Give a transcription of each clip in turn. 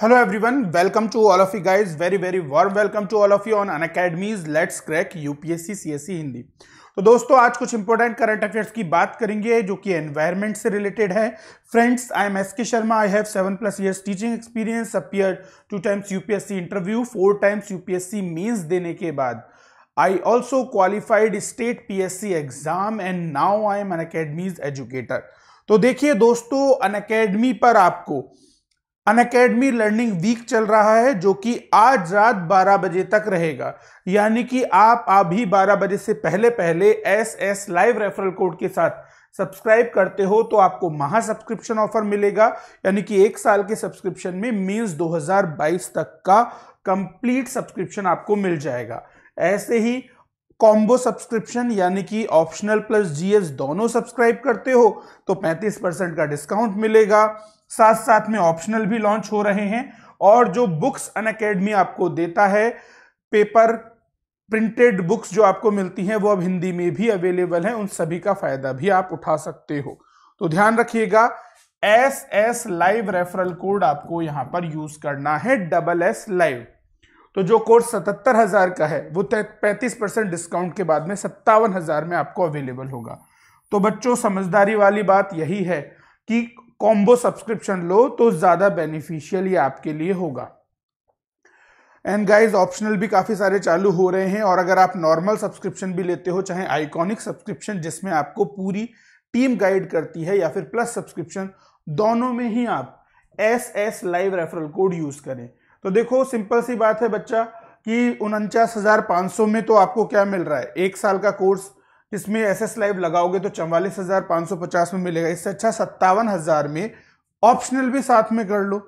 Hello everyone welcome to all of you guys very very warm welcome to all of you on Unacademy's let's crack UPSC CSC Hindi तो दोस्तों आज कुछ important current affairs की बात करेंगे जो कि एनवायरनमेंट से रिलेटेड है friends I am S K Sharma I have seven plus years teaching experience appear two times UPSC interview four times UPSC mains देने के बाद I also qualified state P exam and now I am an educator तो देखिए दोस्तों अन पर आपको Unacademy learning week चल रहा है जो कि आज रात 12 बजे तक रहेगा यानी कि आप अभी 12 बजे से पहले पहले S S live referral code के साथ सब्सक्राइब करते हो तो आपको महा सब्सक्रिप्शन ऑफर मिलेगा यानी कि एक साल के सब्सक्रिप्शन में मीन्स 2022 तक का कंप्लीट सब्सक्रिप्शन आपको मिल जाएगा ऐसे ही कॉम्बो सब्सक्रिप्शन यानी कि ऑप्शनल प्लस जीएस दोनों सब्सक्राइब करते हो तो 35 परसेंट का डिस्काउंट मिलेगा साथ साथ में ऑप्शनल भी लॉन्च हो रहे हैं और जो बुक्स अन अकेडमी आपको देता है पेपर प्रिंटेड बुक्स जो आपको मिलती हैं वो अब हिंदी में भी अवेलेबल हैं उन सभी का फायदा भी आप उठा सकते हो तो ध्यान रखिएगा S S live referral code आपको यहां पर यूज करना है डबल एस लाइव तो जो कोर्स सतहत्तर हजार का है वो पैंतीस परसेंट डिस्काउंट के बाद में सत्तावन हजार में आपको अवेलेबल होगा तो बच्चों समझदारी वाली बात यही है कि कॉम्बो सब्सक्रिप्शन लो तो ज़्यादा बेनिफिशियल ये आपके लिए होगा एंड गाइज ऑप्शनल भी काफ़ी सारे चालू हो रहे हैं और अगर आप नॉर्मल सब्सक्रिप्शन भी लेते हो चाहे आइकॉनिक सब्सक्रिप्शन जिसमें आपको पूरी टीम गाइड करती है या फिर प्लस सब्सक्रिप्शन दोनों में ही आप S S live referral code use करें तो देखो सिंपल सी बात है बच्चा कि उनचास में तो आपको क्या मिल रहा है एक साल का कोर्स इसमें एस एस लाइव लगाओगे तो चवालीस हजार पाँच सौ पचास में मिलेगा इससे अच्छा सत्तावन हजार में ऑप्शनल भी साथ में कर लो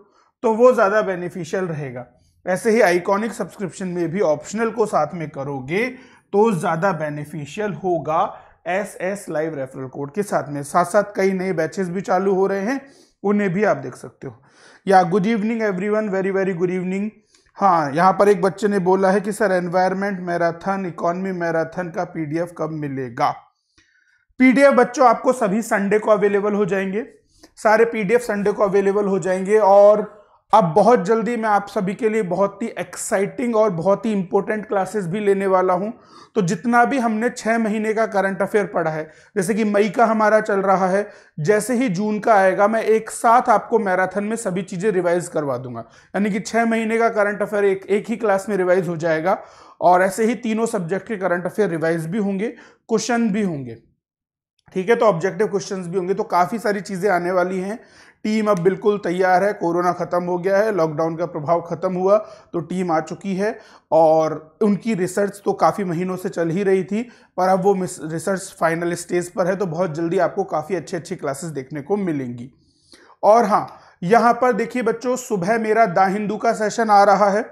तो वो ज़्यादा बेनिफिशियल रहेगा ऐसे ही आइकॉनिक सब्सक्रिप्शन में भी ऑप्शनल को साथ में करोगे तो ज़्यादा बेनिफिशियल होगा S S live referral code के साथ में साथ साथ कई नए बैचेस भी चालू हो रहे हैं उन्हें भी आप देख सकते हो या good evening everyone very very good evening हाँ यहाँ पर एक बच्चे ने बोला है कि sir environment marathon economy marathon का पीडीएफ कब मिलेगा पीडीएफ बच्चों आपको सभी संडे को अवेलेबल हो जाएंगे सारे पीडीएफ संडे को अवेलेबल हो जाएंगे और अब बहुत जल्दी मैं आप सभी के लिए बहुत ही एक्साइटिंग और बहुत ही इंपॉर्टेंट क्लासेस भी लेने वाला हूं तो जितना भी हमने छः महीने का करंट अफेयर पढ़ा है जैसे कि मई का हमारा चल रहा है जैसे ही जून का आएगा मैं एक साथ आपको मैराथन में सभी चीज़ें रिवाइज करवा दूंगा यानी कि छः महीने का करंट अफेयर एक एक ही क्लास में रिवाइज हो जाएगा और ऐसे ही तीनों सब्जेक्ट के करंट अफेयर रिवाइज भी होंगे क्वेश्चन भी होंगे ठीक है तो ऑब्जेक्टिव क्वेश्चंस भी होंगे तो काफ़ी सारी चीज़ें आने वाली हैं टीम अब बिल्कुल तैयार है कोरोना ख़त्म हो गया है लॉकडाउन का प्रभाव ख़त्म हुआ तो टीम आ चुकी है और उनकी रिसर्च तो काफ़ी महीनों से चल ही रही थी पर अब वो रिसर्च फाइनल स्टेज पर है तो बहुत जल्दी आपको काफ़ी अच्छी अच्छी क्लासेस देखने को मिलेंगी और हाँ यहाँ पर देखिए बच्चों सुबह मेरा दा हिंदू का सेशन आ रहा है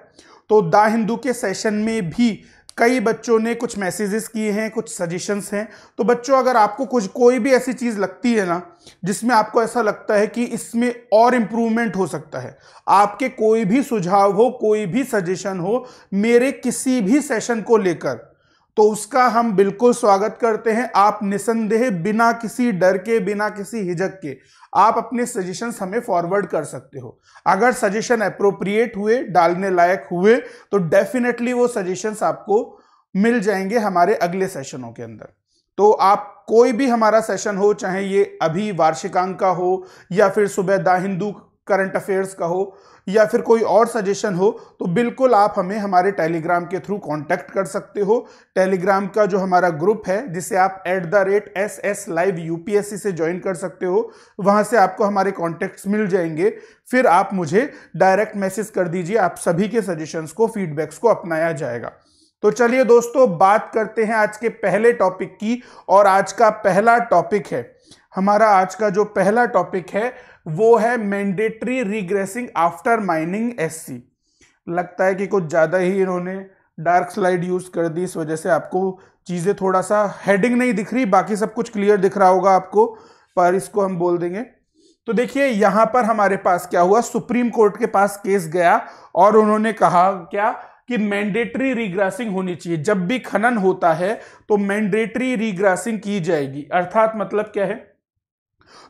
तो दा हिंदू के सेशन में भी कई बच्चों ने कुछ मैसेजेस किए हैं कुछ सजेशंस हैं तो बच्चों अगर आपको कुछ कोई भी ऐसी चीज़ लगती है ना जिसमें आपको ऐसा लगता है कि इसमें और इम्प्रूवमेंट हो सकता है आपके कोई भी सुझाव हो कोई भी सजेशन हो मेरे किसी भी सेशन को लेकर तो उसका हम बिल्कुल स्वागत करते हैं आप निसंदेह बिना किसी डर के बिना किसी हिजक के आप अपने सजेशन हमें फॉरवर्ड कर सकते हो अगर सजेशन अप्रोप्रिएट हुए डालने लायक हुए तो डेफिनेटली वो सजेशंस आपको मिल जाएंगे हमारे अगले सेशनों के अंदर तो आप कोई भी हमारा सेशन हो चाहे ये अभी वार्षिकांक का हो या फिर सुबह द हिंदू करंट अफेयर्स का हो या फिर कोई और सजेशन हो तो बिल्कुल आप हमें हमारे टेलीग्राम के थ्रू कांटेक्ट कर सकते हो टेलीग्राम का जो हमारा ग्रुप है जिसे आप at the rate S S live UPSC से ज्वाइन कर सकते हो वहाँ से आपको हमारे कॉन्टैक्ट्स मिल जाएंगे फिर आप मुझे डायरेक्ट मैसेज कर दीजिए आप सभी के सजेशंस को फीडबैक्स को अपनाया जाएगा तो चलिए दोस्तों बात करते हैं आज के पहले टॉपिक की और आज का पहला टॉपिक है हमारा आज का जो पहला टॉपिक है वो है mandatory regressing after mining SC लगता है कि कुछ ज़्यादा ही इन्होंने डार्क स्लाइड यूज़ कर दी इस वजह से आपको चीज़ें थोड़ा सा हेडिंग नहीं दिख रही बाकी सब कुछ क्लियर दिख रहा होगा आपको पर इसको हम बोल देंगे तो देखिए यहां पर हमारे पास क्या हुआ सुप्रीम कोर्ट के पास केस गया और उन्होंने कहा क्या कि मैंडेटरी रिग्रासिंग होनी चाहिए जब भी खनन होता है तो मैंडेटरी रिग्रासिंग की जाएगी अर्थात मतलब क्या है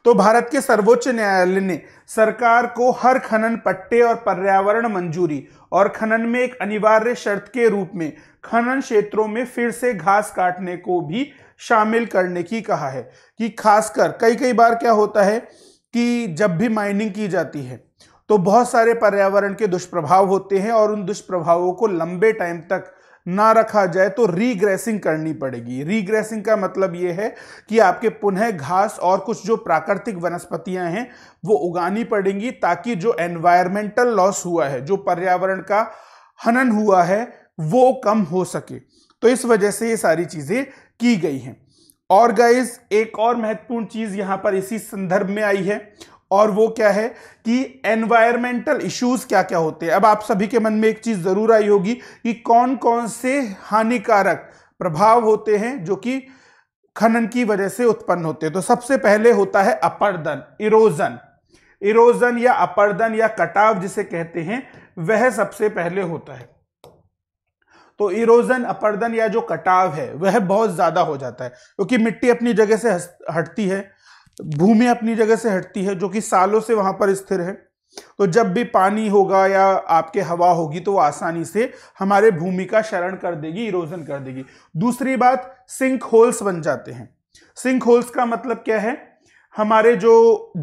तो भारत के सर्वोच्च न्यायालय ने सरकार को हर खनन पट्टे और पर्यावरण मंजूरी और खनन में एक अनिवार्य शर्त के रूप में खनन क्षेत्रों में फिर से घास काटने को भी शामिल करने की कहा है कि खासकर कई कई बार क्या होता है कि जब भी माइनिंग की जाती है तो बहुत सारे पर्यावरण के दुष्प्रभाव होते हैं और उन दुष्प्रभावों को लंबे टाइम तक ना रखा जाए तो रीग्रेसिंग करनी पड़ेगी रीग्रेसिंग का मतलब यह है कि आपके पुनः घास और कुछ जो प्राकृतिक वनस्पतियां हैं वो उगानी पड़ेंगी ताकि जो एनवायरमेंटल लॉस हुआ है जो पर्यावरण का हनन हुआ है वो कम हो सके तो इस वजह से ये सारी चीज़ें की गई हैं और गाइज एक और महत्वपूर्ण चीज़ यहां पर इसी संदर्भ में आई है और वो क्या है कि एनवायरमेंटल इश्यूज क्या क्या होते हैं अब आप सभी के मन में एक चीज जरूर आई होगी कि कौन कौन से हानिकारक प्रभाव होते हैं जो कि खनन की वजह से उत्पन्न होते हैं तो सबसे पहले होता है अपर्दन इरोजन इरोजन या अपर्दन या कटाव जिसे कहते हैं वह सबसे पहले होता है तो इरोजन अपर्दन या जो कटाव है वह बहुत ज्यादा हो जाता है क्योंकि मिट्टी अपनी जगह से हटती है भूमि अपनी जगह से हटती है जो कि सालों से वहां पर स्थिर है तो जब भी पानी होगा या आपके हवा होगी तो वो आसानी से हमारे भूमि का शरण कर देगी इरोजन कर देगी दूसरी बात सिंक होल्स बन जाते हैं सिंक होल्स का मतलब क्या है हमारे जो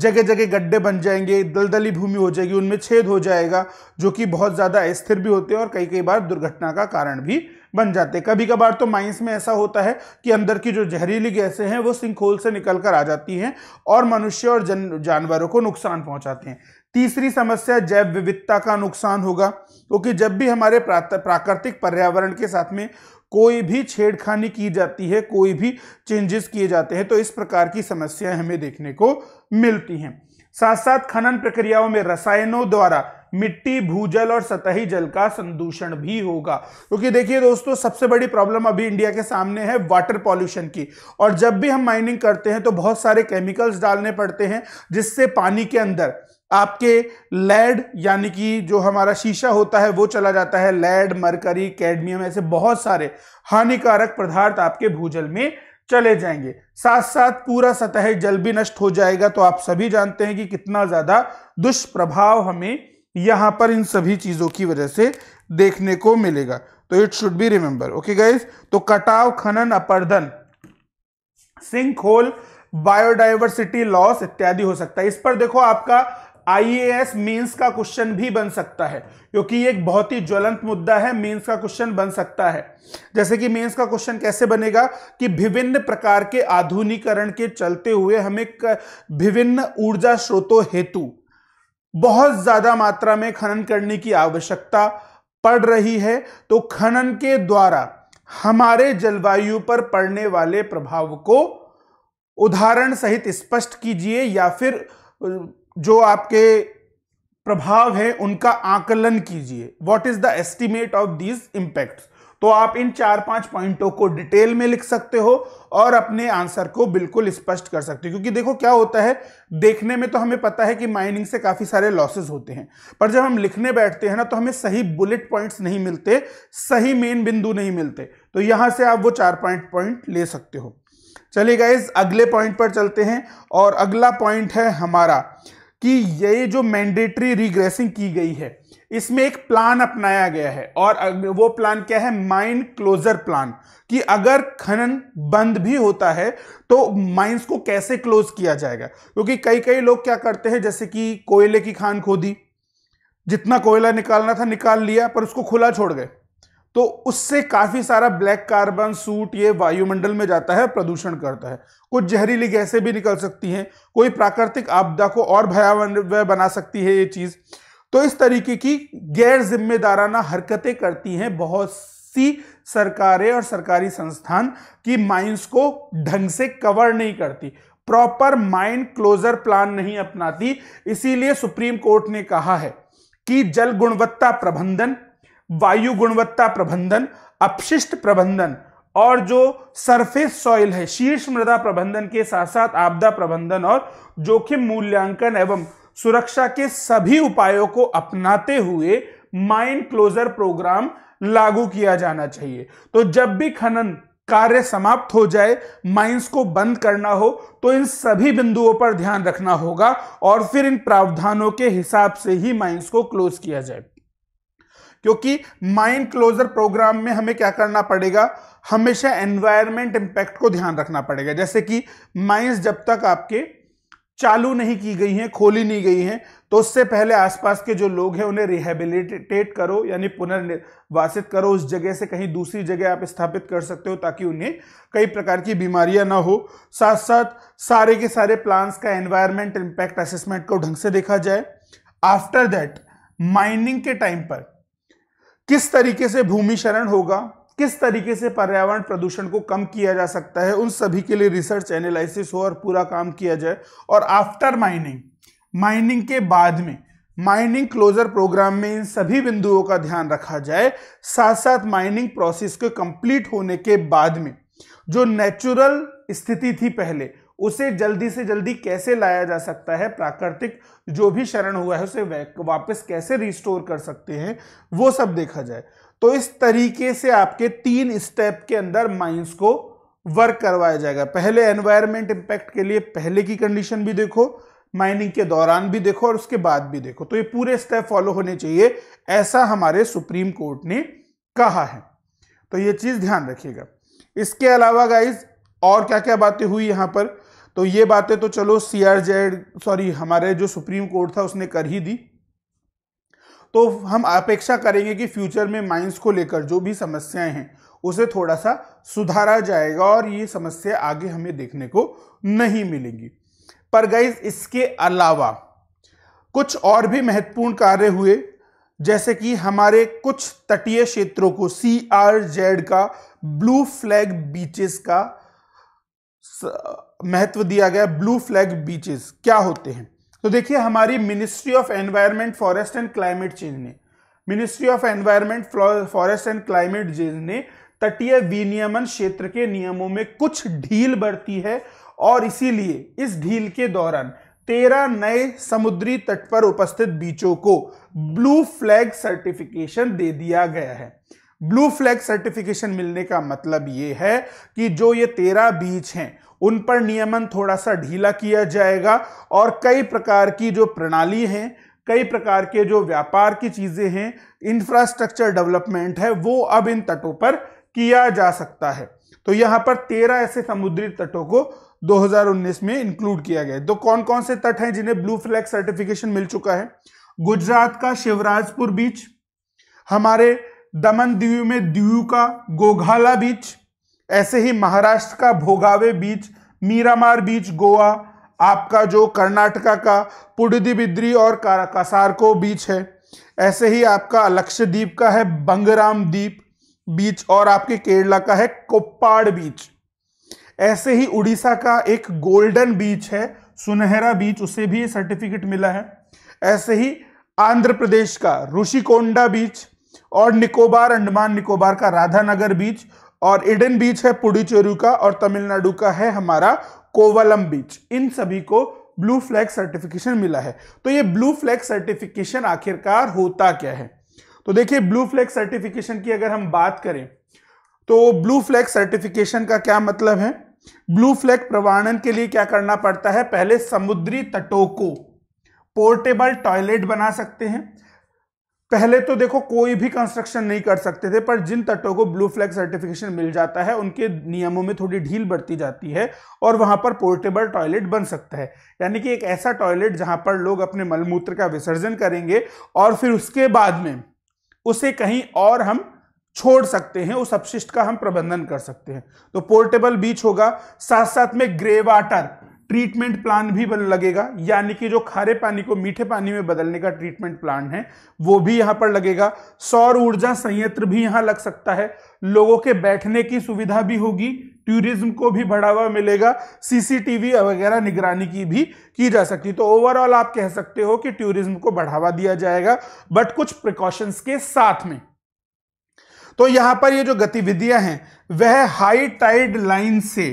जगह जगह गड्ढे बन जाएंगे दलदली भूमि हो जाएगी उनमें छेद हो जाएगा जो कि बहुत ज़्यादा अस्थिर भी होते हैं और कई कई बार दुर्घटना का कारण भी बन जाते हैं कभी कभार तो माइंस में ऐसा होता है कि अंदर की जो जहरीली गैसें हैं वो सिंखोल से निकल कर आ जाती हैं और मनुष्य और जन जानवरों को नुकसान पहुंचाते हैं तीसरी समस्या जैव विविधता का नुकसान होगा क्योंकि तो जब भी हमारे प्राकृतिक पर्यावरण के साथ में कोई भी छेड़खानी की जाती है कोई भी चेंजेस किए जाते हैं तो इस प्रकार की समस्याएं हमें देखने को मिलती हैं साथ साथ खनन प्रक्रियाओं में रसायनों द्वारा मिट्टी भूजल और सतही जल का संदूषण भी होगा क्योंकि तो देखिए दोस्तों सबसे बड़ी प्रॉब्लम अभी इंडिया के सामने है वाटर पॉल्यूशन की और जब भी हम माइनिंग करते हैं तो बहुत सारे केमिकल्स डालने पड़ते हैं जिससे पानी के अंदर आपके लेड यानी कि जो हमारा शीशा होता है वो चला जाता है लेड मरकरी कैडमियम ऐसे बहुत सारे हानिकारक पदार्थ आपके भूजल में चले जाएंगे साथ साथ पूरा सतह जल भी नष्ट हो जाएगा तो आप सभी जानते हैं कि कितना ज्यादा दुष्प्रभाव हमें यहां पर इन सभी चीजों की वजह से देखने को मिलेगा तो it should be remember okay guys तो कटाव खनन अपर्धन सिंक होल बायोडाइवर्सिटी लॉस इत्यादि हो सकता है इस पर देखो आपका आईएएस मेंस का क्वेश्चन भी बन सकता है क्योंकि एक बहुत ही ज्वलंत मुद्दा है मेंस का क्वेश्चन बन सकता है जैसे कि मेंस का क्वेश्चन कैसे बनेगा कि विभिन्न प्रकार के आधुनिकरण के चलते हुए हमें विभिन्न ऊर्जा स्रोतों हेतु बहुत ज्यादा मात्रा में खनन करने की आवश्यकता पड़ रही है तो खनन के द्वारा हमारे जलवायु पर पड़ने वाले प्रभाव को उदाहरण सहित स्पष्ट कीजिए या फिर जो आपके प्रभाव है उनका आकलन कीजिए what is the estimate of these impact तो आप इन चार पांच पॉइंटों को डिटेल में लिख सकते हो और अपने आंसर को बिल्कुल स्पष्ट कर सकते हो क्योंकि देखो क्या होता है देखने में तो हमें पता है कि माइनिंग से काफ़ी सारे लॉसेस होते हैं पर जब हम लिखने बैठते हैं ना तो हमें सही बुलेट पॉइंट्स नहीं मिलते सही मेन बिंदु नहीं मिलते तो यहां से आप वो चार पॉइंट पॉइंट ले सकते हो चलिए गाइज अगले पॉइंट पर चलते हैं और अगला पॉइंट है हमारा कि ये जो मैंडेटरी रिग्रेसिंग की गई है इसमें एक प्लान अपनाया गया है और वो प्लान क्या है माइन क्लोजर प्लान कि अगर खनन बंद भी होता है तो माइंस को कैसे क्लोज किया जाएगा क्योंकि कई कई लोग क्या करते हैं जैसे कि कोयले की खान खोदी जितना कोयला निकालना था निकाल लिया पर उसको खुला छोड़ गए तो उससे काफ़ी सारा ब्लैक कार्बन सूट ये वायुमंडल में जाता है प्रदूषण करता है कुछ जहरीली गैसें भी निकल सकती हैं कोई प्राकृतिक आपदा को और भयावह बना सकती है ये चीज़ तो इस तरीके की गैर जिम्मेदाराना हरकतें करती हैं बहुत सी सरकारें और सरकारी संस्थान की माइंस को ढंग से कवर नहीं करती प्रॉपर माइंड क्लोजर प्लान नहीं अपनाती इसीलिए सुप्रीम कोर्ट ने कहा है कि जल गुणवत्ता प्रबंधन वायु गुणवत्ता प्रबंधन अपशिष्ट प्रबंधन और जो सरफेस सॉइल है शीर्ष मृदा प्रबंधन के साथ साथ आपदा प्रबंधन और जोखिम मूल्यांकन एवं सुरक्षा के सभी उपायों को अपनाते हुए माइंड क्लोजर प्रोग्राम लागू किया जाना चाहिए तो जब भी खनन कार्य समाप्त हो जाए माइंस को बंद करना हो तो इन सभी बिंदुओं पर ध्यान रखना होगा और फिर इन प्रावधानों के हिसाब से ही माइंस को क्लोज किया जाए क्योंकि माइंड क्लोजर प्रोग्राम में हमें क्या करना पड़ेगा हमेशा एनवायरमेंट इम्पैक्ट को ध्यान रखना पड़ेगा जैसे कि माइंस जब तक आपके चालू नहीं की गई हैं खोली नहीं गई हैं तो उससे पहले आसपास के जो लोग हैं उन्हें रिहेबिलिटेट करो यानी पुनर्निर्वासित करो उस जगह से कहीं दूसरी जगह आप स्थापित कर सकते हो ताकि उन्हें कई प्रकार की बीमारियां ना हो साथ साथ सारे के सारे प्लांट्स का एनवायरमेंट इम्पैक्ट असेसमेंट को ढंग से देखा जाए आफ्टर दैट माइनिंग के टाइम पर किस तरीके से भूमि शरण होगा किस तरीके से पर्यावरण प्रदूषण को कम किया जा सकता है उन सभी के लिए रिसर्च एनालिसिस हो और पूरा काम किया जाए और आफ्टर माइनिंग माइनिंग के बाद में माइनिंग क्लोजर प्रोग्राम में इन सभी बिंदुओं का ध्यान रखा जाए साथ साथ माइनिंग प्रोसेस के कंप्लीट होने के बाद में जो नेचुरल स्थिति थी पहले उसे जल्दी से जल्दी कैसे लाया जा सकता है प्राकृतिक जो भी शरण हुआ है उसे वापस कैसे रिस्टोर कर सकते हैं वो सब देखा जाए तो इस तरीके से आपके तीन स्टेप के अंदर माइंस को वर्क करवाया जाएगा पहले एनवायरमेंट इम्पैक्ट के लिए पहले की कंडीशन भी देखो माइनिंग के दौरान भी देखो और उसके बाद भी देखो तो ये पूरे स्टेप फॉलो होने चाहिए ऐसा हमारे सुप्रीम कोर्ट ने कहा है तो ये चीज़ ध्यान रखिएगा इसके अलावा गाइज और क्या क्या बातें हुई यहां पर तो ये बातें तो चलो सी आर जेड सॉरी हमारे जो सुप्रीम कोर्ट था उसने कर ही दी तो हम अपेक्षा करेंगे कि फ्यूचर में माइंस को लेकर जो भी समस्याएं हैं उसे थोड़ा सा सुधारा जाएगा और ये समस्या आगे हमें देखने को नहीं मिलेंगी पर गाइज इसके अलावा कुछ और भी महत्वपूर्ण कार्य हुए जैसे कि हमारे कुछ तटीय क्षेत्रों को सी आर जेड का ब्लू फ्लैग बीचेस का महत्व दिया गया ब्लू फ्लैग बीचेस क्या होते हैं तो देखिए हमारी ministry of environment forest and climate change ने ministry of environment forest and climate change ने तटीय विनियमन क्षेत्र के नियमों में कुछ ढील बरती है और इसीलिए इस ढील के दौरान तेरह नए समुद्री तट पर उपस्थित बीचों को ब्लू फ्लैग सर्टिफिकेशन दे दिया गया है ब्लू फ्लैग सर्टिफिकेशन मिलने का मतलब यह है कि जो ये तेरह बीच हैं उन पर नियमन थोड़ा सा ढीला किया जाएगा और कई प्रकार की जो प्रणाली हैं कई प्रकार के जो व्यापार की चीज़ें हैं इंफ्रास्ट्रक्चर डेवलपमेंट है वो अब इन तटों पर किया जा सकता है तो यहाँ पर तेरह ऐसे समुद्री तटों को 2019 में इंक्लूड किया गया तो कौन कौन से तट हैं जिन्हें ब्लू फ्लैग सर्टिफिकेशन मिल चुका है गुजरात का शिवराजपुर बीच हमारे दमन दीव में दीव का गोघाला बीच ऐसे ही महाराष्ट्र का भोगावे बीच मीरामार बीच गोवा आपका जो कर्नाटका का पुडुदिबिद्री और कासारको बीच है ऐसे ही आपका लक्षद्वीप का है बंगराम द्वीप बीच और आपके केरला का है कोप्पाड़ बीच ऐसे ही उड़ीसा का एक गोल्डन बीच है सुनहरा बीच उसे भी सर्टिफिकेट मिला है ऐसे ही आंध्र प्रदेश का ऋषिकोंडा बीच और निकोबार अंडमान निकोबार का राधानगर बीच और इडन बीच है पुडुचेरी का और तमिलनाडु का है हमारा कोवलम बीच इन सभी को ब्लू फ्लैग सर्टिफिकेशन मिला है तो ये ब्लू फ्लैग सर्टिफिकेशन आखिरकार होता क्या है तो देखिए ब्लू फ्लैग सर्टिफिकेशन की अगर हम बात करें तो ब्लू फ्लैग सर्टिफिकेशन का क्या मतलब है ब्लू फ्लैग प्रवाणन के लिए क्या करना पड़ता है पहले समुद्री तटों को पोर्टेबल टॉयलेट बना सकते हैं पहले तो देखो कोई भी कंस्ट्रक्शन नहीं कर सकते थे पर जिन तटों को ब्लू फ्लैग सर्टिफिकेशन मिल जाता है उनके नियमों में थोड़ी ढील बढ़ती जाती है और वहां पर पोर्टेबल टॉयलेट बन सकता है यानी कि एक ऐसा टॉयलेट जहां पर लोग अपने मलमूत्र का विसर्जन करेंगे और फिर उसके बाद में उसे कहीं और हम छोड़ सकते हैं उस अपशिष्ट का हम प्रबंधन कर सकते हैं तो पोर्टेबल बीच होगा साथ साथ में ग्रे वाटर ट्रीटमेंट प्लान भी लगेगा यानी कि जो खारे पानी को मीठे पानी में बदलने का ट्रीटमेंट प्लान है वो भी यहां पर लगेगा सौर ऊर्जा संयंत्र भी यहां लग सकता है लोगों के बैठने की सुविधा भी होगी टूरिज्म को भी बढ़ावा मिलेगा सीसीटीवी वगैरह निगरानी की भी की जा सकती तो ओवरऑल आप कह सकते हो कि टूरिज्म को बढ़ावा दिया जाएगा बट कुछ प्रिकॉशंस के साथ में तो यहां पर ये जो गतिविधियां हैं वह हाई टाइड लाइन से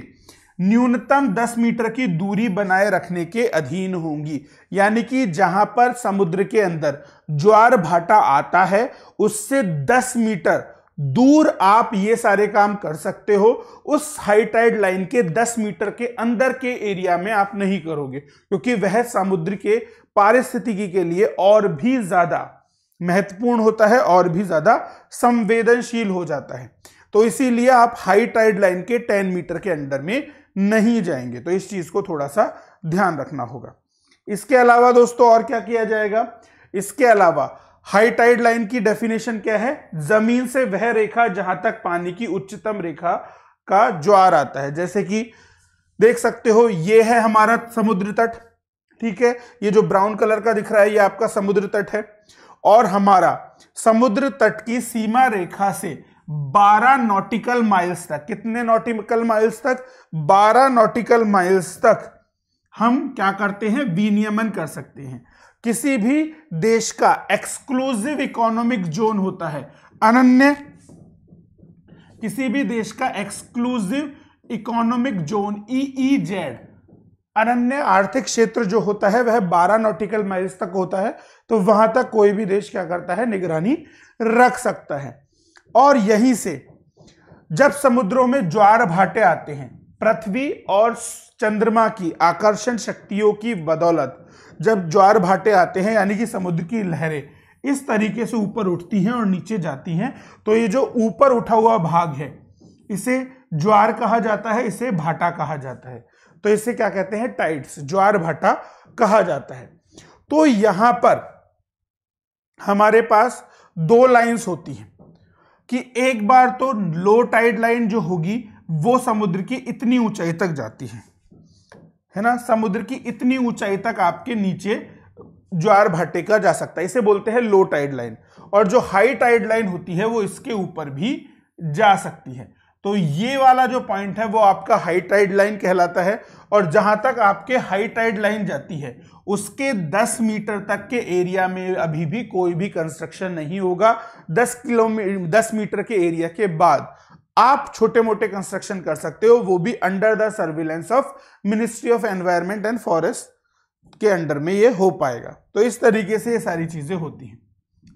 न्यूनतम 10 मीटर की दूरी बनाए रखने के अधीन होंगी यानी कि जहां पर समुद्र के अंदर ज्वार भाटा आता है उससे 10 मीटर दूर आप ये सारे काम कर सकते हो उस हाई टाइड लाइन के 10 मीटर के अंदर के एरिया में आप नहीं करोगे क्योंकि वह समुद्र के पारिस्थितिकी के लिए और भी ज्यादा महत्वपूर्ण होता है और भी ज्यादा संवेदनशील हो जाता है तो इसीलिए आप हाई टाइड लाइन के 10 मीटर के अंदर में नहीं जाएंगे तो इस चीज़ को थोड़ा सा ध्यान रखना होगा इसके अलावा दोस्तों और क्या किया जाएगा इसके अलावा हाई टाइड लाइन की डेफिनेशन क्या है जमीन से वह रेखा जहां तक पानी की उच्चतम रेखा का ज्वार आता है जैसे कि देख सकते हो ये है हमारा समुद्र तट ठीक है ये जो ब्राउन कलर का दिख रहा है ये आपका समुद्र तट है और हमारा समुद्र तट की सीमा रेखा से 12 नॉटिकल माइल्स तक कितने नॉटिकल माइल्स तक 12 नॉटिकल माइल्स तक हम क्या करते हैं विनियमन कर सकते हैं किसी भी देश का एक्सक्लूसिव इकोनॉमिक जोन होता है अनन्य किसी भी देश का exclusive economic zone E Z अनन्य आर्थिक क्षेत्र जो होता है वह 12 नॉटिकल माइल्स तक होता है तो वहां तक कोई भी देश क्या करता है निगरानी रख सकता है और यहीं से जब समुद्रों में ज्वार भाटे आते हैं पृथ्वी और चंद्रमा की आकर्षण शक्तियों की बदौलत जब ज्वार भाटे आते हैं यानी कि समुद्र की लहरें इस तरीके से ऊपर उठती हैं और नीचे जाती हैं तो ये जो ऊपर उठा हुआ भाग है इसे ज्वार कहा जाता है इसे भाटा कहा जाता है तो इसे क्या कहते हैं टाइट्स ज्वार भाटा कहा जाता है तो यहां पर हमारे पास दो लाइंस होती हैं कि एक बार तो लो टाइड लाइन जो होगी वो समुद्र की इतनी ऊंचाई तक जाती है है ना समुद्र की इतनी ऊंचाई तक आपके नीचे ज्वार का जा सकता है इसे बोलते हैं लो टाइड लाइन और जो हाई टाइड लाइन होती है वो इसके ऊपर भी जा सकती है तो ये वाला जो पॉइंट है वो आपका हाई टाइड लाइन कहलाता है और जहां तक आपके हाई टाइड लाइन जाती है उसके 10 मीटर तक के एरिया में अभी भी कोई भी कंस्ट्रक्शन नहीं होगा 10 किलोमीटर 10 मीटर के एरिया के बाद आप छोटे मोटे कंस्ट्रक्शन कर सकते हो वो भी under the surveillance of ministry of environment and forest के अंडर में ये हो पाएगा तो इस तरीके से ये सारी चीज़ें होती हैं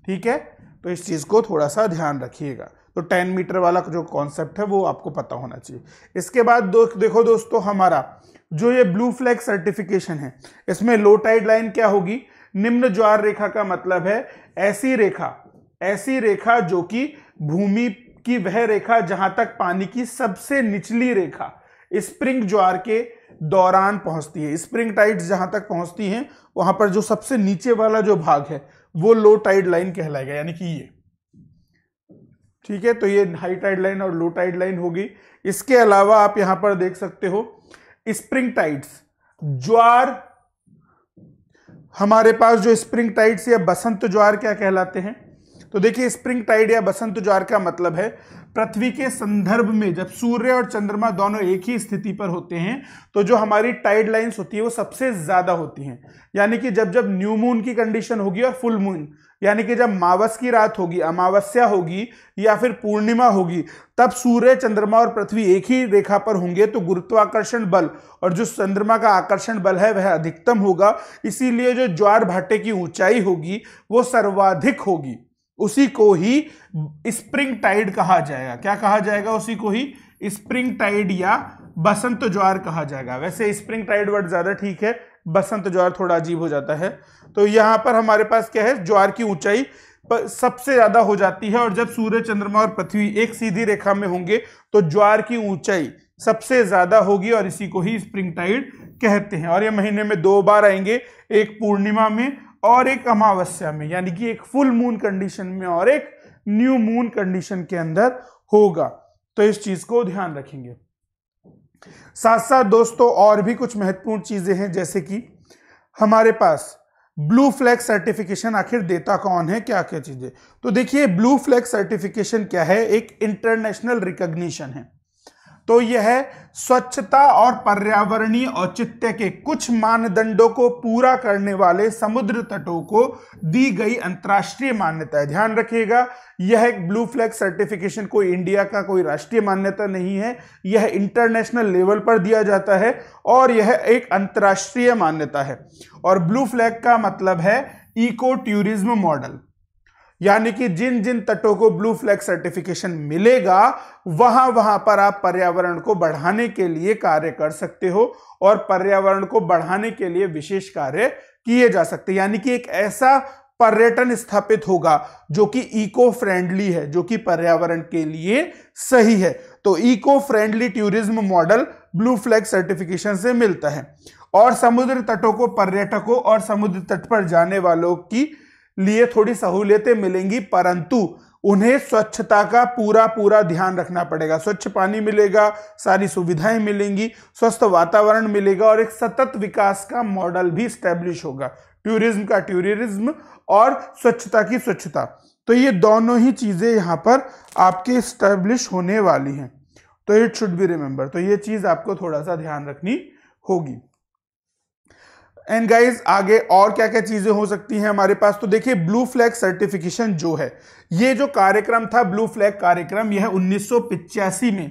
ठीक है तो इस चीज़ को थोड़ा सा ध्यान रखिएगा तो टेन मीटर वाला जो कॉन्सेप्ट है वो आपको पता होना चाहिए इसके बाद दो, देखो दोस्तों हमारा जो ये ब्लू फ्लैग सर्टिफिकेशन है इसमें लो टाइड लाइन क्या होगी निम्न ज्वार रेखा का मतलब है ऐसी रेखा ऐसी रेखा जो कि भूमि की वह रेखा जहां तक पानी की सबसे निचली रेखा स्प्रिंग ज्वार के दौरान पहुंचती है स्प्रिंग टाइड्स जहां तक पहुंचती हैं वहां पर जो सबसे नीचे वाला जो भाग है वो लो टाइड लाइन कहलाएगा यानी कि ये ठीक है तो ये हाई टाइड लाइन और लो टाइड लाइन होगी इसके अलावा आप यहां पर देख सकते हो स्प्रिंग टाइट्स ज्वार हमारे पास जो स्प्रिंग टाइड्स या बसंत ज्वार क्या कहलाते हैं तो देखिए स्प्रिंग टाइड या बसंत ज्वार का मतलब है पृथ्वी के संदर्भ में जब सूर्य और चंद्रमा दोनों एक ही स्थिति पर होते हैं तो जो हमारी टाइड लाइंस होती है वो सबसे ज़्यादा होती हैं यानी कि जब जब न्यू मून की कंडीशन होगी और फुल मून यानी कि जब मावस की रात होगी अमावस्या होगी या फिर पूर्णिमा होगी तब सूर्य चंद्रमा और पृथ्वी एक ही रेखा पर होंगे तो गुरुत्वाकर्षण बल और जो चंद्रमा का आकर्षण बल है वह अधिकतम होगा इसीलिए जो ज्वार भाटे की ऊंचाई होगी वो सर्वाधिक होगी उसी को ही स्प्रिंग टाइड कहा जाएगा क्या कहा जाएगा उसी को ही स्प्रिंग टाइड या बसंत ज्वार कहा जाएगा वैसे स्प्रिंग टाइड वर्ड ज्यादा ठीक है बसंत ज्वार थोड़ा अजीब हो जाता है तो यहाँ पर हमारे पास क्या है ज्वार की ऊंचाई सबसे ज्यादा हो जाती है और जब सूर्य चंद्रमा और पृथ्वी एक सीधी रेखा में होंगे तो ज्वार की ऊंचाई सबसे ज्यादा होगी और इसी को ही स्प्रिंग टाइड कहते हैं और ये महीने में दो बार आएंगे एक पूर्णिमा में और एक अमावस्या में यानी कि एक फुल मून कंडीशन में और एक न्यू मून कंडीशन के अंदर होगा तो इस चीज को ध्यान रखेंगे साथ साथ दोस्तों और भी कुछ महत्वपूर्ण चीज़ें हैं जैसे कि हमारे पास ब्लू फ्लैग सर्टिफिकेशन आखिर देता कौन है क्या क्या चीज़ें तो देखिए ब्लू फ्लैग सर्टिफिकेशन क्या है एक इंटरनेशनल रिकॉग्निशन है तो यह स्वच्छता और पर्यावरणीय औचित्य के कुछ मानदंडों को पूरा करने वाले समुद्र तटों को दी गई अंतर्राष्ट्रीय मान्यता है ध्यान रखिएगा यह एक ब्लू फ्लैग सर्टिफिकेशन कोई इंडिया का कोई राष्ट्रीय मान्यता नहीं है यह इंटरनेशनल लेवल पर दिया जाता है और यह एक अंतर्राष्ट्रीय मान्यता है और ब्लू फ्लैग का मतलब है इको टूरिज्म मॉडल यानी कि जिन जिन तटों को ब्लू फ्लैग सर्टिफिकेशन मिलेगा वहां वहां पर आप पर्यावरण को बढ़ाने के लिए कार्य कर सकते हो और पर्यावरण को बढ़ाने के लिए विशेष कार्य किए जा सकते यानी कि एक ऐसा पर्यटन स्थापित होगा जो कि इको फ्रेंडली है जो कि पर्यावरण के लिए सही है तो eco friendly tourism model blue flag certification से मिलता है और समुद्र तटों को पर्यटकों और समुद्र तट पर जाने वालों की लिए थोड़ी सहूलियतें मिलेंगी परंतु उन्हें स्वच्छता का पूरा पूरा ध्यान रखना पड़ेगा स्वच्छ पानी मिलेगा सारी सुविधाएं मिलेंगी स्वस्थ वातावरण मिलेगा और एक सतत विकास का मॉडल भी स्टैब्लिश होगा टूरिज्म का टूरिज्म और स्वच्छता की स्वच्छता तो ये दोनों ही चीज़ें यहाँ पर आपके स्टैब्लिश होने वाली हैं तो इट शुड बी रिमेंबर तो ये चीज़ आपको थोड़ा सा ध्यान रखनी होगी एंड गाइज आगे और क्या क्या चीजें हो सकती हैं हमारे पास तो देखिए ब्लू फ्लैग सर्टिफिकेशन जो है ये जो कार्यक्रम था ब्लू फ्लैग कार्यक्रम यह उन्नीस में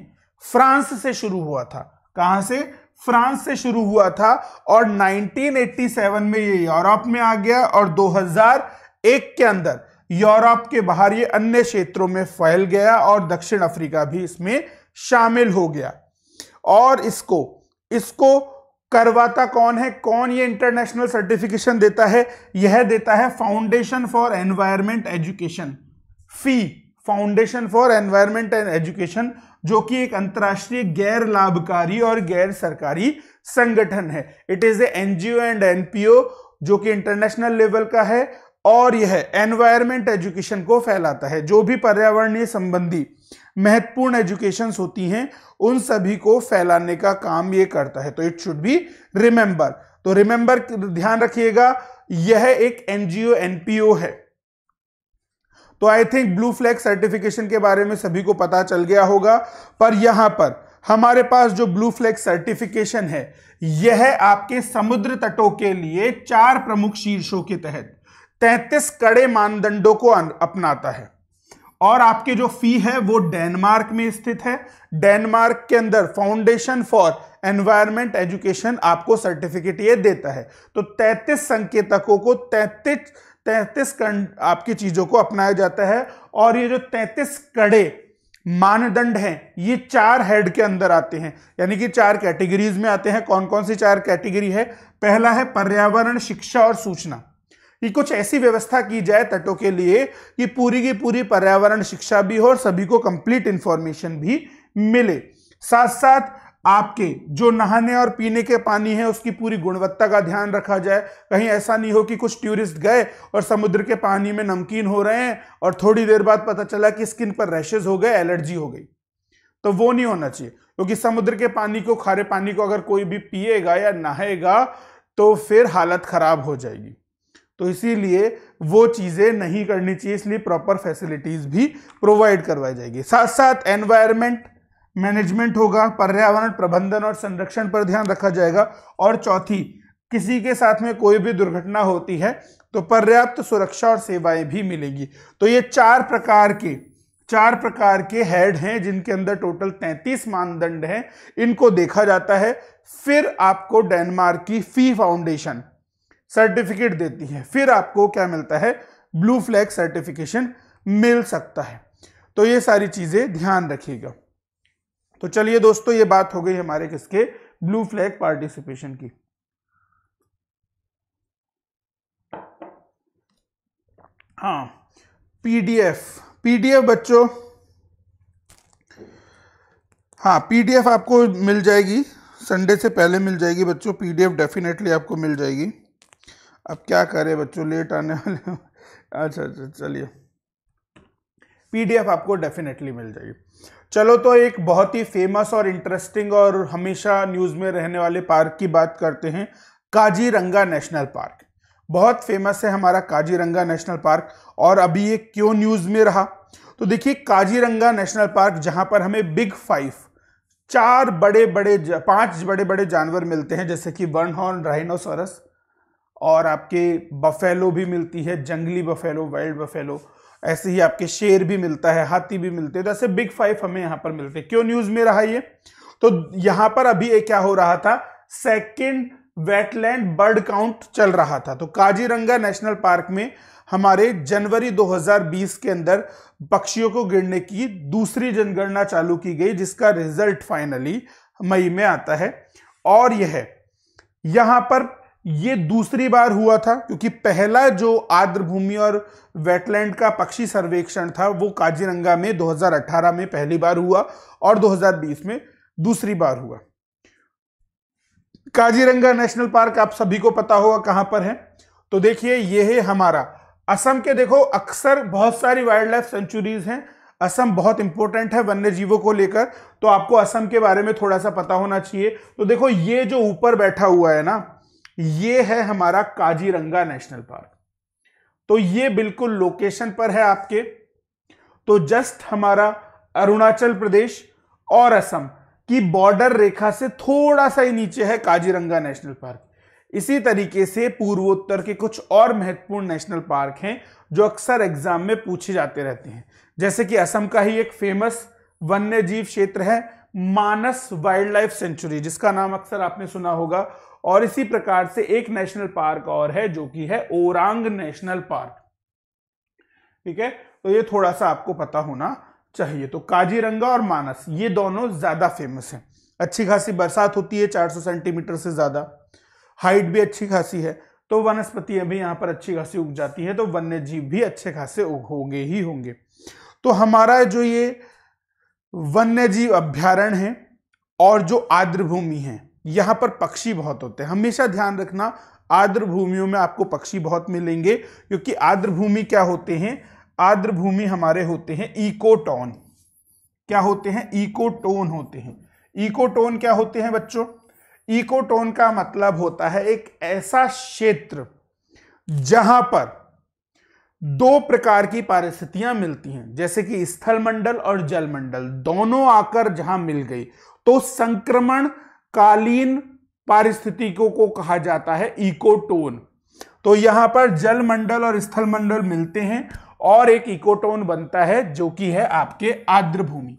फ्रांस से शुरू हुआ था कहां से फ्रांस से शुरू हुआ था और 1987 में ये यूरोप में आ गया और 2001 के अंदर यूरोप के बाहर ये अन्य क्षेत्रों में फैल गया और दक्षिण अफ्रीका भी इसमें शामिल हो गया और इसको इसको करवाता कौन है कौन ये इंटरनेशनल सर्टिफिकेशन देता है यह देता है foundation for environment education FEE foundation for environment and education जो कि एक अंतर्राष्ट्रीय गैर लाभकारी और गैर सरकारी संगठन है it is NGO and NPO जो कि इंटरनेशनल लेवल का है और यह एनवायरमेंट एजुकेशन को फैलाता है जो भी पर्यावरणीय संबंधी महत्वपूर्ण एजुकेशंस होती हैं उन सभी को फैलाने का काम ये करता है तो इट शुड बी रिमेंबर तो रिमेंबर ध्यान रखिएगा यह एक एनजीओ एनपीओ है तो I think blue flag certification के बारे में सभी को पता चल गया होगा पर यहां पर हमारे पास जो ब्लू फ्लैग सर्टिफिकेशन है यह आपके समुद्र तटों के लिए चार प्रमुख शीर्षों के तहत तैतीस कड़े मानदंडों को अपनाता है और आपके जो फी है वो डेनमार्क में स्थित है डेनमार्क के अंदर फाउंडेशन फॉर एनवायरमेंट एजुकेशन आपको सर्टिफिकेट ये देता है तो 33 संकेतकों को 33 तैतीस आपकी चीजों को अपनाया जाता है और ये जो 33 कड़े मानदंड हैं ये चार हेड के अंदर आते हैं यानी कि चार कैटेगरीज में आते हैं कौन कौन सी चार कैटेगरी है पहला है पर्यावरण शिक्षा और सूचना कि कुछ ऐसी व्यवस्था की जाए तटों के लिए कि पूरी की पूरी पर्यावरण शिक्षा भी हो और सभी को कंप्लीट इंफॉर्मेशन भी मिले साथ साथ आपके जो नहाने और पीने के पानी है उसकी पूरी गुणवत्ता का ध्यान रखा जाए कहीं ऐसा नहीं हो कि कुछ टूरिस्ट गए और समुद्र के पानी में नमकीन हो रहे हैं और थोड़ी देर बाद पता चला कि स्किन पर रैशेज हो गए एलर्जी हो गई तो वो नहीं होना चाहिए क्योंकि तो समुद्र के पानी को खारे पानी को अगर कोई भी पिएगा या नहाएगा तो फिर हालत खराब हो जाएगी तो इसीलिए वो चीज़ें नहीं करनी चाहिए इसलिए प्रॉपर फैसिलिटीज़ भी प्रोवाइड करवाई जाएगी साथ साथ एनवायरमेंट मैनेजमेंट होगा पर्यावरण प्रबंधन और संरक्षण पर ध्यान रखा जाएगा और चौथी किसी के साथ में कोई भी दुर्घटना होती है तो पर्याप्त सुरक्षा और सेवाएं भी मिलेगी तो ये चार प्रकार के चार प्रकार के हेड हैं जिनके अंदर टोटल 33 मानदंड हैं इनको देखा जाता है फिर आपको डेनमार्क की फी फाउंडेशन सर्टिफिकेट देती है फिर आपको क्या मिलता है ब्लू फ्लैग सर्टिफिकेशन मिल सकता है तो ये सारी चीज़ें ध्यान रखिएगा तो चलिए दोस्तों ये बात हो गई हमारे किसके ब्लू फ्लैग पार्टिसिपेशन की हाँ पीडीएफ पीडीएफ बच्चों हाँ पीडीएफ आपको मिल जाएगी संडे से पहले मिल जाएगी बच्चों पीडीएफ डेफिनेटली आपको मिल जाएगी अब क्या करें बच्चों लेट आने वाले अच्छा अच्छा चलिए पीडीएफ आपको डेफिनेटली मिल जाएगी चलो तो एक बहुत ही फेमस और इंटरेस्टिंग और हमेशा न्यूज़ में रहने वाले पार्क की बात करते हैं काजीरंगा नेशनल पार्क बहुत फेमस है हमारा काजीरंगा नेशनल पार्क और अभी ये क्यों न्यूज़ में रहा तो देखिए काजीरंगा नेशनल पार्क जहां पर हमें बिग फाइव चार बड़े बड़े पांच बड़े बड़े जानवर मिलते हैं जैसे कि वन हॉर्न राइनोसोरस और आपके बफेलो भी मिलती है जंगली बफेलो वाइल्ड बफेलो ऐसे ही आपके शेर भी मिलता है हाथी भी मिलते हैं तो ऐसे बिग फाइव हमें यहाँ पर मिलते हैं क्यों न्यूज में रहा ये तो यहाँ पर अभी ये क्या हो रहा था सेकेंड वेटलैंड बर्ड काउंट चल रहा था तो काजीरंगा नेशनल पार्क में हमारे जनवरी 2020 के अंदर पक्षियों को गिरने की दूसरी जनगणना चालू की गई जिसका रिजल्ट फाइनली मई में आता है और यह यहां पर ये दूसरी बार हुआ था क्योंकि पहला जो आर्द्र भूमि और वेटलैंड का पक्षी सर्वेक्षण था वो काजीरंगा में 2018 में पहली बार हुआ और 2020 में दूसरी बार हुआ काजीरंगा नेशनल पार्क आप सभी को पता होगा कहां पर है तो देखिए ये है हमारा असम के देखो अक्सर बहुत सारी वाइल्ड लाइफ सेंचुरीज हैं असम बहुत इंपॉर्टेंट है वन्य जीवों को लेकर तो आपको असम के बारे में थोड़ा सा पता होना चाहिए तो देखो ये जो ऊपर बैठा हुआ है ना ये है हमारा काजीरंगा नेशनल पार्क तो ये बिल्कुल लोकेशन पर है आपके तो जस्ट हमारा अरुणाचल प्रदेश और असम की बॉर्डर रेखा से थोड़ा सा ही नीचे है काजीरंगा नेशनल पार्क इसी तरीके से पूर्वोत्तर के कुछ और महत्वपूर्ण नेशनल पार्क हैं जो अक्सर एग्जाम में पूछे जाते रहते हैं जैसे कि असम का ही एक फेमस वन्य जीव क्षेत्र है मानस वाइल्ड लाइफ सेंचुरी जिसका नाम अक्सर आपने सुना होगा और इसी प्रकार से एक नेशनल पार्क और है जो कि है ओरांग नेशनल पार्क ठीक है तो ये थोड़ा सा आपको पता होना चाहिए तो काजीरंगा और मानस ये दोनों ज्यादा फेमस हैं अच्छी खासी बरसात होती है 400 सेंटीमीटर से ज्यादा हाइट भी अच्छी खासी है तो वनस्पतियां भी यहां पर अच्छी खासी उग जाती है तो वन्य जीव भी अच्छे खासे होंगे ही होंगे तो हमारा जो ये वन्य जीव अभ्यारण है और जो आर्द्र भूमि है यहां पर पक्षी बहुत होते हैं हमेशा ध्यान रखना आर्द्र भूमियों में आपको पक्षी बहुत मिलेंगे क्योंकि आर्द्र भूमि क्या होते हैं आर्द्र भूमि हमारे होते हैं इकोटोन क्या होते हैं इकोटोन होते हैं इकोटोन क्या होते हैं बच्चों इकोटोन का मतलब होता है एक ऐसा क्षेत्र जहां पर दो प्रकार की पारिस्थितियां मिलती हैं जैसे कि स्थलमंडल और जलमंडल दोनों आकर जहां मिल गई तो संक्रमण कालीन पारिस्थितिकों को कहा जाता है इकोटोन तो यहां पर जल मंडल और स्थल मंडल मिलते हैं और एक इकोटोन बनता है जो कि है आपके आर्द्र भूमि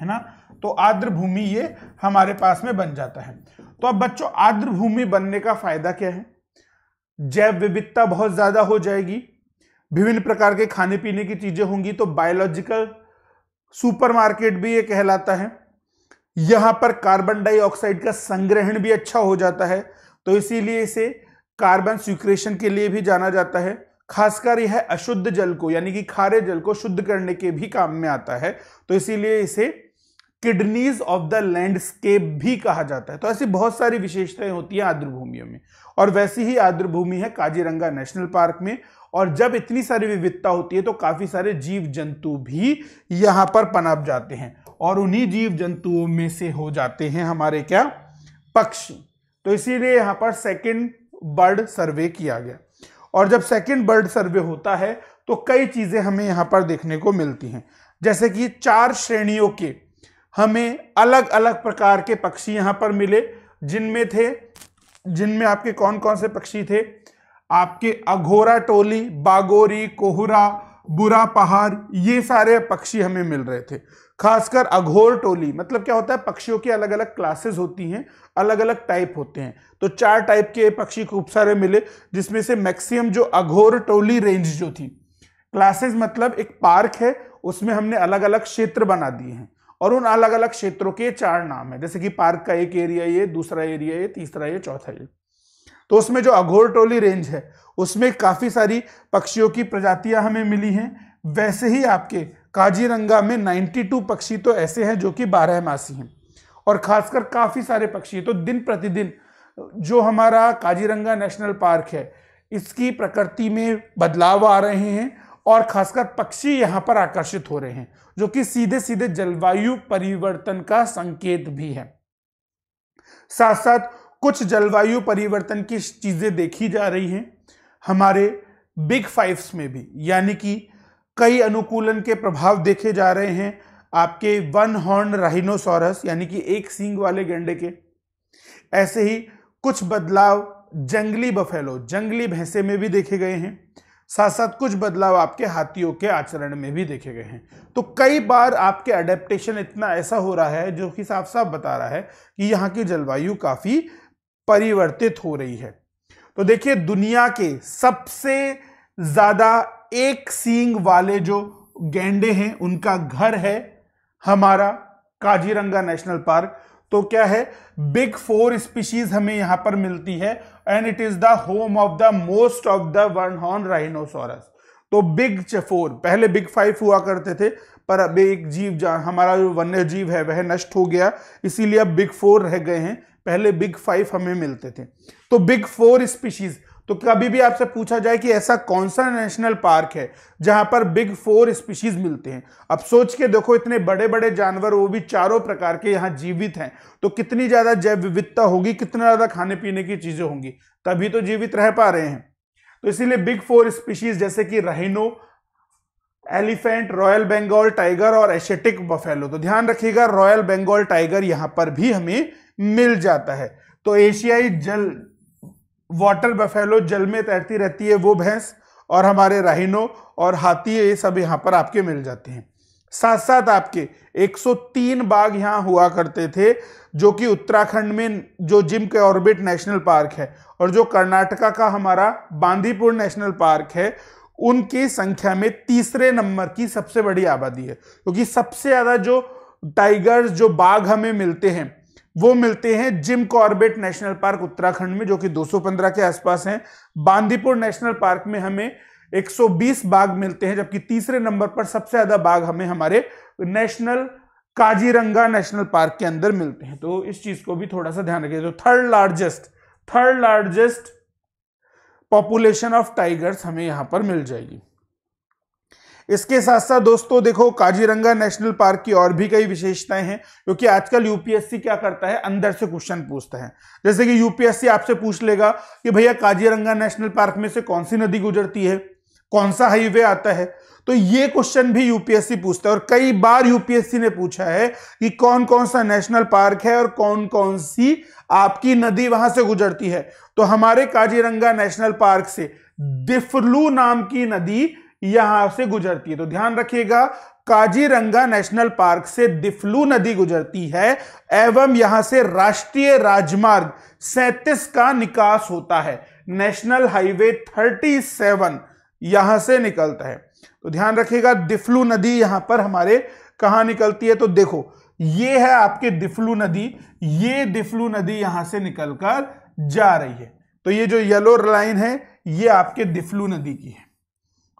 है ना तो आर्द्र भूमि ये हमारे पास में बन जाता है तो अब बच्चों आर्द्र भूमि बनने का फायदा क्या है जैव विविधता बहुत ज्यादा हो जाएगी विभिन्न प्रकार के खाने पीने की चीजें होंगी तो बायोलॉजिकल सुपरमार्केट भी ये कहलाता है यहां पर कार्बन डाइऑक्साइड का संग्रहण भी अच्छा हो जाता है तो इसीलिए इसे कार्बन स्वीक्रेशन के लिए भी जाना जाता है खासकर यह अशुद्ध जल को यानी कि खारे जल को शुद्ध करने के भी काम में आता है तो इसीलिए इसे किडनीज ऑफ द लैंडस्केप भी कहा जाता है तो ऐसी बहुत सारी विशेषताएं होती हैं आर्द्रभूमियों में और वैसी ही आर्द्रभूमि है काजीरंगा नेशनल पार्क में और जब इतनी सारी विविधता होती है तो काफ़ी सारे जीव जंतु भी यहां पर पनप जाते हैं और उन्हीं जीव जंतुओं में से हो जाते हैं हमारे क्या पक्षी तो इसीलिए यहां पर सेकंड बर्ड सर्वे किया गया और जब सेकंड बर्ड सर्वे होता है तो कई चीज़ें हमें यहां पर देखने को मिलती हैं जैसे कि चार श्रेणियों के हमें अलग अलग प्रकार के पक्षी यहां पर मिले जिनमें थे जिनमें आपके कौन कौन से पक्षी थे आपके अघोरा टोली बागोरी कोहरा बुरा पहाड़ ये सारे पक्षी हमें मिल रहे थे खासकर अघोर टोली मतलब क्या होता है पक्षियों की अलग अलग क्लासेस होती हैं अलग अलग टाइप होते हैं तो चार टाइप के पक्षी खूब सारे मिले जिसमें से मैक्सिमम जो अघोर टोली रेंज जो थी क्लासेस मतलब एक पार्क है उसमें हमने अलग अलग क्षेत्र बना दिए हैं और उन अलग अलग क्षेत्रों के चार नाम है जैसे कि पार्क का एक एरिया ये दूसरा एरिया ये तीसरा ये चौथा ये तो उसमें जो अघोर टोली रेंज है उसमें काफ़ी सारी पक्षियों की प्रजातियां हमें मिली हैं वैसे ही आपके काजीरंगा में 92 पक्षी तो ऐसे हैं जो कि बारह मासी हैं और खासकर काफ़ी सारे पक्षी तो दिन प्रतिदिन जो हमारा काजीरंगा नेशनल पार्क है इसकी प्रकृति में बदलाव आ रहे हैं और खासकर पक्षी यहाँ पर आकर्षित हो रहे हैं जो कि सीधे सीधे जलवायु परिवर्तन का संकेत भी है साथ साथ कुछ जलवायु परिवर्तन की चीज़ें देखी जा रही हैं हमारे बिग फाइव्स में भी यानी कि कई अनुकूलन के प्रभाव देखे जा रहे हैं आपके वन हॉर्न राइनोसॉरस यानी कि एक सींग वाले गेंडे के ऐसे ही कुछ बदलाव जंगली बफेलो जंगली भैंसे में भी देखे गए हैं साथ साथ कुछ बदलाव आपके हाथियों के आचरण में भी देखे गए हैं तो कई बार आपके अडेप्टेशन इतना ऐसा हो रहा है जो कि साफ साफ बता रहा है कि यहाँ की जलवायु काफ़ी परिवर्तित हो रही है तो देखिए दुनिया के सबसे ज्यादा एक सींग वाले जो गेंडे हैं उनका घर है हमारा काजीरंगा नेशनल पार्क तो क्या है बिग फोर स्पीशीज हमें यहां पर मिलती है and it is the home of the most of the one horn rhinoceros तो बिग फोर पहले बिग फाइव हुआ करते थे पर अब एक जीव हमारा जो वन्य जीव है वह नष्ट हो गया इसीलिए अब बिग फोर रह गए हैं पहले बिग फाइव हमें मिलते थे तो बिग फोर स्पीशीज तो कभी भी आपसे पूछा जाए कि ऐसा कौन सा नेशनल पार्क है जहां पर बिग फोर स्पीशीज मिलते हैं अब सोच के देखो इतने बड़े बड़े जानवर वो भी चारों प्रकार के यहां जीवित हैं तो कितनी ज्यादा जैव विविधता होगी कितना ज्यादा खाने पीने की चीजें होंगी तभी तो जीवित रह पा रहे हैं तो इसीलिए बिग फोर स्पीशीज जैसे कि rhino elephant royal Bengal tiger और एशेटिक बफेलो तो ध्यान रखिएगा रॉयल बेंगाल टाइगर यहां पर भी हमें मिल जाता है तो एशियाई जल वाटर बफेलो जल में तैरती रहती है वो भैंस और हमारे राहिनो और हाथी ये सब यहाँ पर आपके मिल जाते हैं साथ साथ आपके 103 बाघ यहाँ हुआ करते थे जो कि उत्तराखंड में जो जिम के ऑर्बिट नेशनल पार्क है और जो कर्नाटका का हमारा बांदीपुर नेशनल पार्क है उनकी संख्या में तीसरे नंबर की सबसे बड़ी आबादी है क्योंकि तो सबसे ज़्यादा जो टाइगर्स जो बाघ हमें मिलते हैं वो मिलते हैं Jim Corbett national park Uttarakhand में जो कि 215 के आसपास हैं बांदीपुर नेशनल पार्क में हमें 120 बाघ मिलते हैं जबकि तीसरे नंबर पर सबसे ज्यादा बाघ हमें हमारे नेशनल काजीरंगा नेशनल पार्क के अंदर मिलते हैं तो इस चीज को भी थोड़ा सा ध्यान रखिए तो third largest third largest population of tigers हमें यहां पर मिल जाएगी इसके साथ साथ दोस्तों देखो काजीरंगा नेशनल पार्क की और भी कई विशेषताएं हैं क्योंकि आजकल यूपीएससी क्या करता है अंदर से क्वेश्चन पूछता है जैसे कि यूपीएससी आपसे पूछ लेगा कि भैया काजीरंगा नेशनल पार्क में से कौन सी नदी गुजरती है कौन सा हाईवे आता है तो ये क्वेश्चन भी यूपीएससी पूछता है और कई बार यूपीएससी ने पूछा है कि कौन कौन सा नेशनल पार्क है और कौन कौन सी आपकी नदी वहां से गुजरती है तो हमारे काजीरंगा नेशनल पार्क से दिफलू नाम की नदी यहां से गुजरती है तो ध्यान रखिएगा काजीरंगा नेशनल पार्क से दिफ्लू नदी गुजरती है एवं यहां से राष्ट्रीय राजमार्ग 37 का निकास होता है नेशनल हाईवे 37 यहां से निकलता है तो ध्यान रखिएगा दिफलू नदी यहां पर हमारे कहा निकलती है तो देखो ये है आपके दिफ्लू नदी ये दिफलू नदी यहां से निकलकर जा रही है तो ये जो येलो लाइन है ये आपके दिफ्लू नदी की है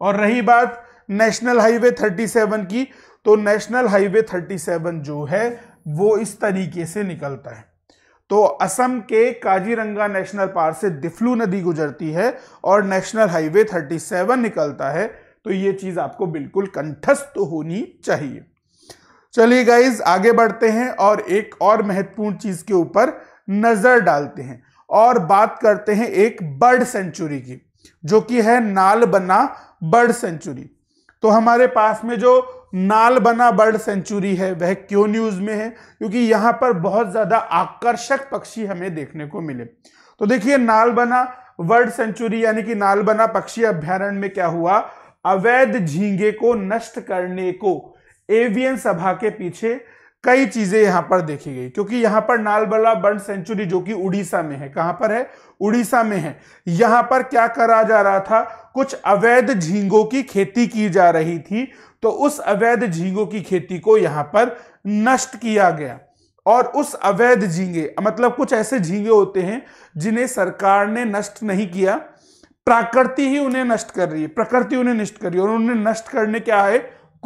और रही बात नेशनल हाईवे 37 की तो नेशनल हाईवे 37 जो है वो इस तरीके से निकलता है तो असम के काजीरंगा नेशनल पार्क से दिफ्लू नदी गुजरती है और नेशनल हाईवे 37 निकलता है तो ये चीज आपको बिल्कुल कंठस्थ होनी चाहिए चलिए गाइज आगे बढ़ते हैं और एक और महत्वपूर्ण चीज के ऊपर नजर डालते हैं और बात करते हैं एक बर्ड सेंचुरी की जो कि है नाल बना बर्ड सेंचुरी तो हमारे पास में जो नाल बना बर्ड सेंचुरी है वह क्यों न्यूज में है क्योंकि यहां पर बहुत ज्यादा आकर्षक पक्षी हमें देखने को मिले तो देखिए नाल बना बर्ड सेंचुरी यानी कि नाल बना पक्षी अभ्यारण्य में क्या हुआ अवैध झींगे को नष्ट करने को एवियन सभा के पीछे कई चीजें यहां पर देखी गई क्योंकि यहां पर नालबला बर्ड सेंचुरी जो कि उड़ीसा में है कहां पर है उड़ीसा में है यहां पर क्या करा जा रहा था कुछ अवैध झींगों की खेती की जा रही थी तो उस अवैध झींगों की खेती को यहां पर नष्ट किया गया और उस अवैध झींगे मतलब कुछ ऐसे झींगे होते हैं जिन्हें सरकार ने नष्ट नहीं किया प्रकृति ही उन्हें नष्ट कर रही है प्रकृति उन्हें नष्ट कर रही है और उन्हें नष्ट करने क्या है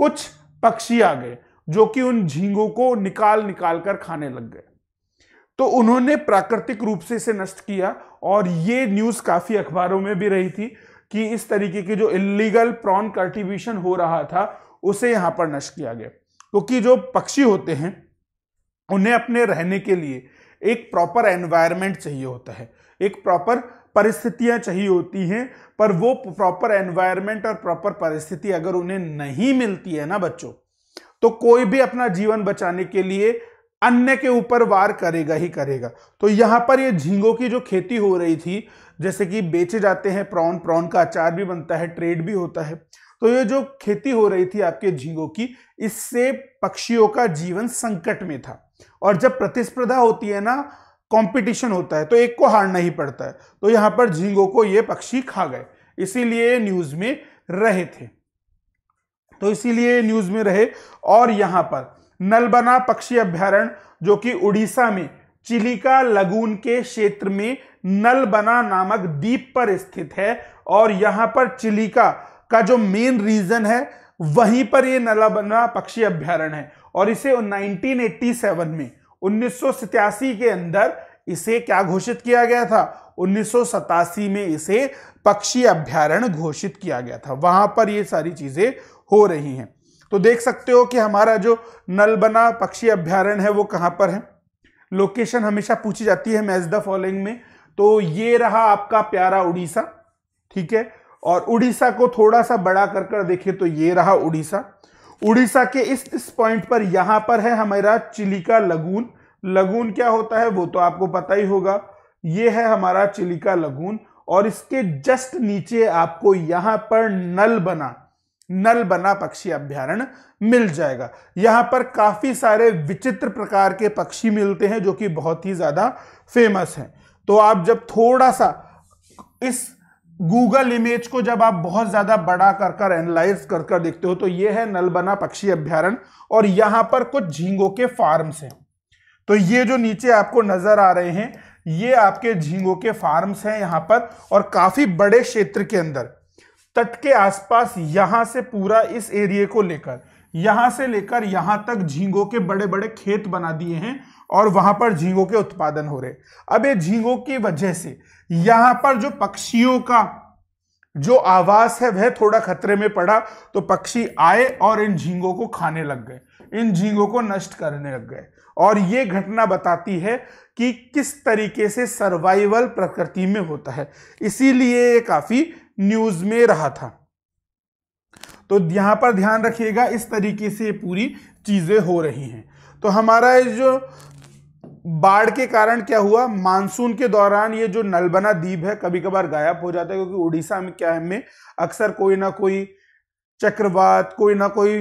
कुछ पक्षी आ गए जो कि उन झींगों को निकाल निकाल कर खाने लग गए तो उन्होंने प्राकृतिक रूप से इसे नष्ट किया और ये न्यूज काफी अखबारों में भी रही थी कि इस तरीके की जो इलीगल प्रॉन कल्टिवेशन हो रहा था उसे यहां पर नष्ट किया गया क्योंकि तो जो पक्षी होते हैं उन्हें अपने रहने के लिए एक प्रॉपर एनवायरमेंट चाहिए होता है एक प्रॉपर परिस्थितियां चाहिए होती हैं पर वो प्रॉपर एनवायरमेंट और प्रॉपर परिस्थिति अगर उन्हें नहीं मिलती है ना बच्चों तो कोई भी अपना जीवन बचाने के लिए अन्य के ऊपर वार करेगा ही करेगा तो यहाँ पर ये झींगों की जो खेती हो रही थी जैसे कि बेचे जाते हैं प्रॉन प्रॉन का अचार भी बनता है ट्रेड भी होता है तो ये जो खेती हो रही थी आपके झींगों की इससे पक्षियों का जीवन संकट में था और जब प्रतिस्पर्धा होती है ना कंपटीशन होता है तो एक को हारना ही पड़ता है तो यहाँ पर झींगों को ये पक्षी खा गए इसीलिए न्यूज में रहे थे तो इसीलिए न्यूज में रहे और यहां पर नलबना पक्षी अभ्यारण जो कि उड़ीसा में चिलिका लगून के क्षेत्र में नलबना नामक द्वीप पर स्थित है और यहां पर चिलिका का जो मेन रीजन है वहीं पर यह नलबना पक्षी अभ्यारण है और इसे 1987 में उन्नीस के अंदर इसे क्या घोषित किया गया था उन्नीस में इसे पक्षी अभ्यारण घोषित किया गया था वहां पर ये सारी चीजें हो रही हैं तो देख सकते हो कि हमारा जो नलबना पक्षी अभ्यारण्य है वो कहाँ पर है लोकेशन हमेशा पूछी जाती है मैज द फॉलोइंग में तो ये रहा आपका प्यारा उड़ीसा ठीक है और उड़ीसा को थोड़ा सा बड़ा कर कर देखे तो ये रहा उड़ीसा उड़ीसा के इस इस पॉइंट पर यहां पर है हमारा चिलिका लगून लगून क्या होता है वो तो आपको पता ही होगा ये है हमारा चिलिका लगून और इसके जस्ट नीचे आपको यहां पर नल बना नलबना पक्षी अभ्यारण मिल जाएगा यहाँ पर काफ़ी सारे विचित्र प्रकार के पक्षी मिलते हैं जो कि बहुत ही ज़्यादा फेमस हैं तो आप जब थोड़ा सा इस गूगल इमेज को जब आप बहुत ज़्यादा बड़ा कर कर एनालाइज कर कर देखते हो तो ये है नलबना पक्षी अभ्यारण और यहाँ पर कुछ झींगों के फार्म्स हैं तो ये जो नीचे आपको नज़र आ रहे हैं ये आपके झींगों के फार्म्स हैं यहाँ पर और काफ़ी बड़े क्षेत्र के अंदर तट के आसपास यहां से पूरा इस एरिए को लेकर यहां से लेकर यहां तक झींगों के बड़े बड़े खेत बना दिए हैं और वहां पर झींगों के उत्पादन हो रहे अब ये झींगों की वजह से यहां पर जो पक्षियों का जो आवास है वह थोड़ा खतरे में पड़ा तो पक्षी आए और इन झींगों को खाने लग गए इन झींगों को नष्ट करने लग गए और ये घटना बताती है कि किस तरीके से सर्वाइवल प्रकृति में होता है इसीलिए ये काफ़ी न्यूज में रहा था तो यहां पर ध्यान रखिएगा इस तरीके से पूरी चीजें हो रही हैं तो हमारा जो बाढ़ के कारण क्या हुआ मानसून के दौरान ये जो नलबना द्वीप है कभी कभार गायब हो जाता है क्योंकि उड़ीसा में क्या है में अक्सर कोई ना कोई चक्रवात कोई ना कोई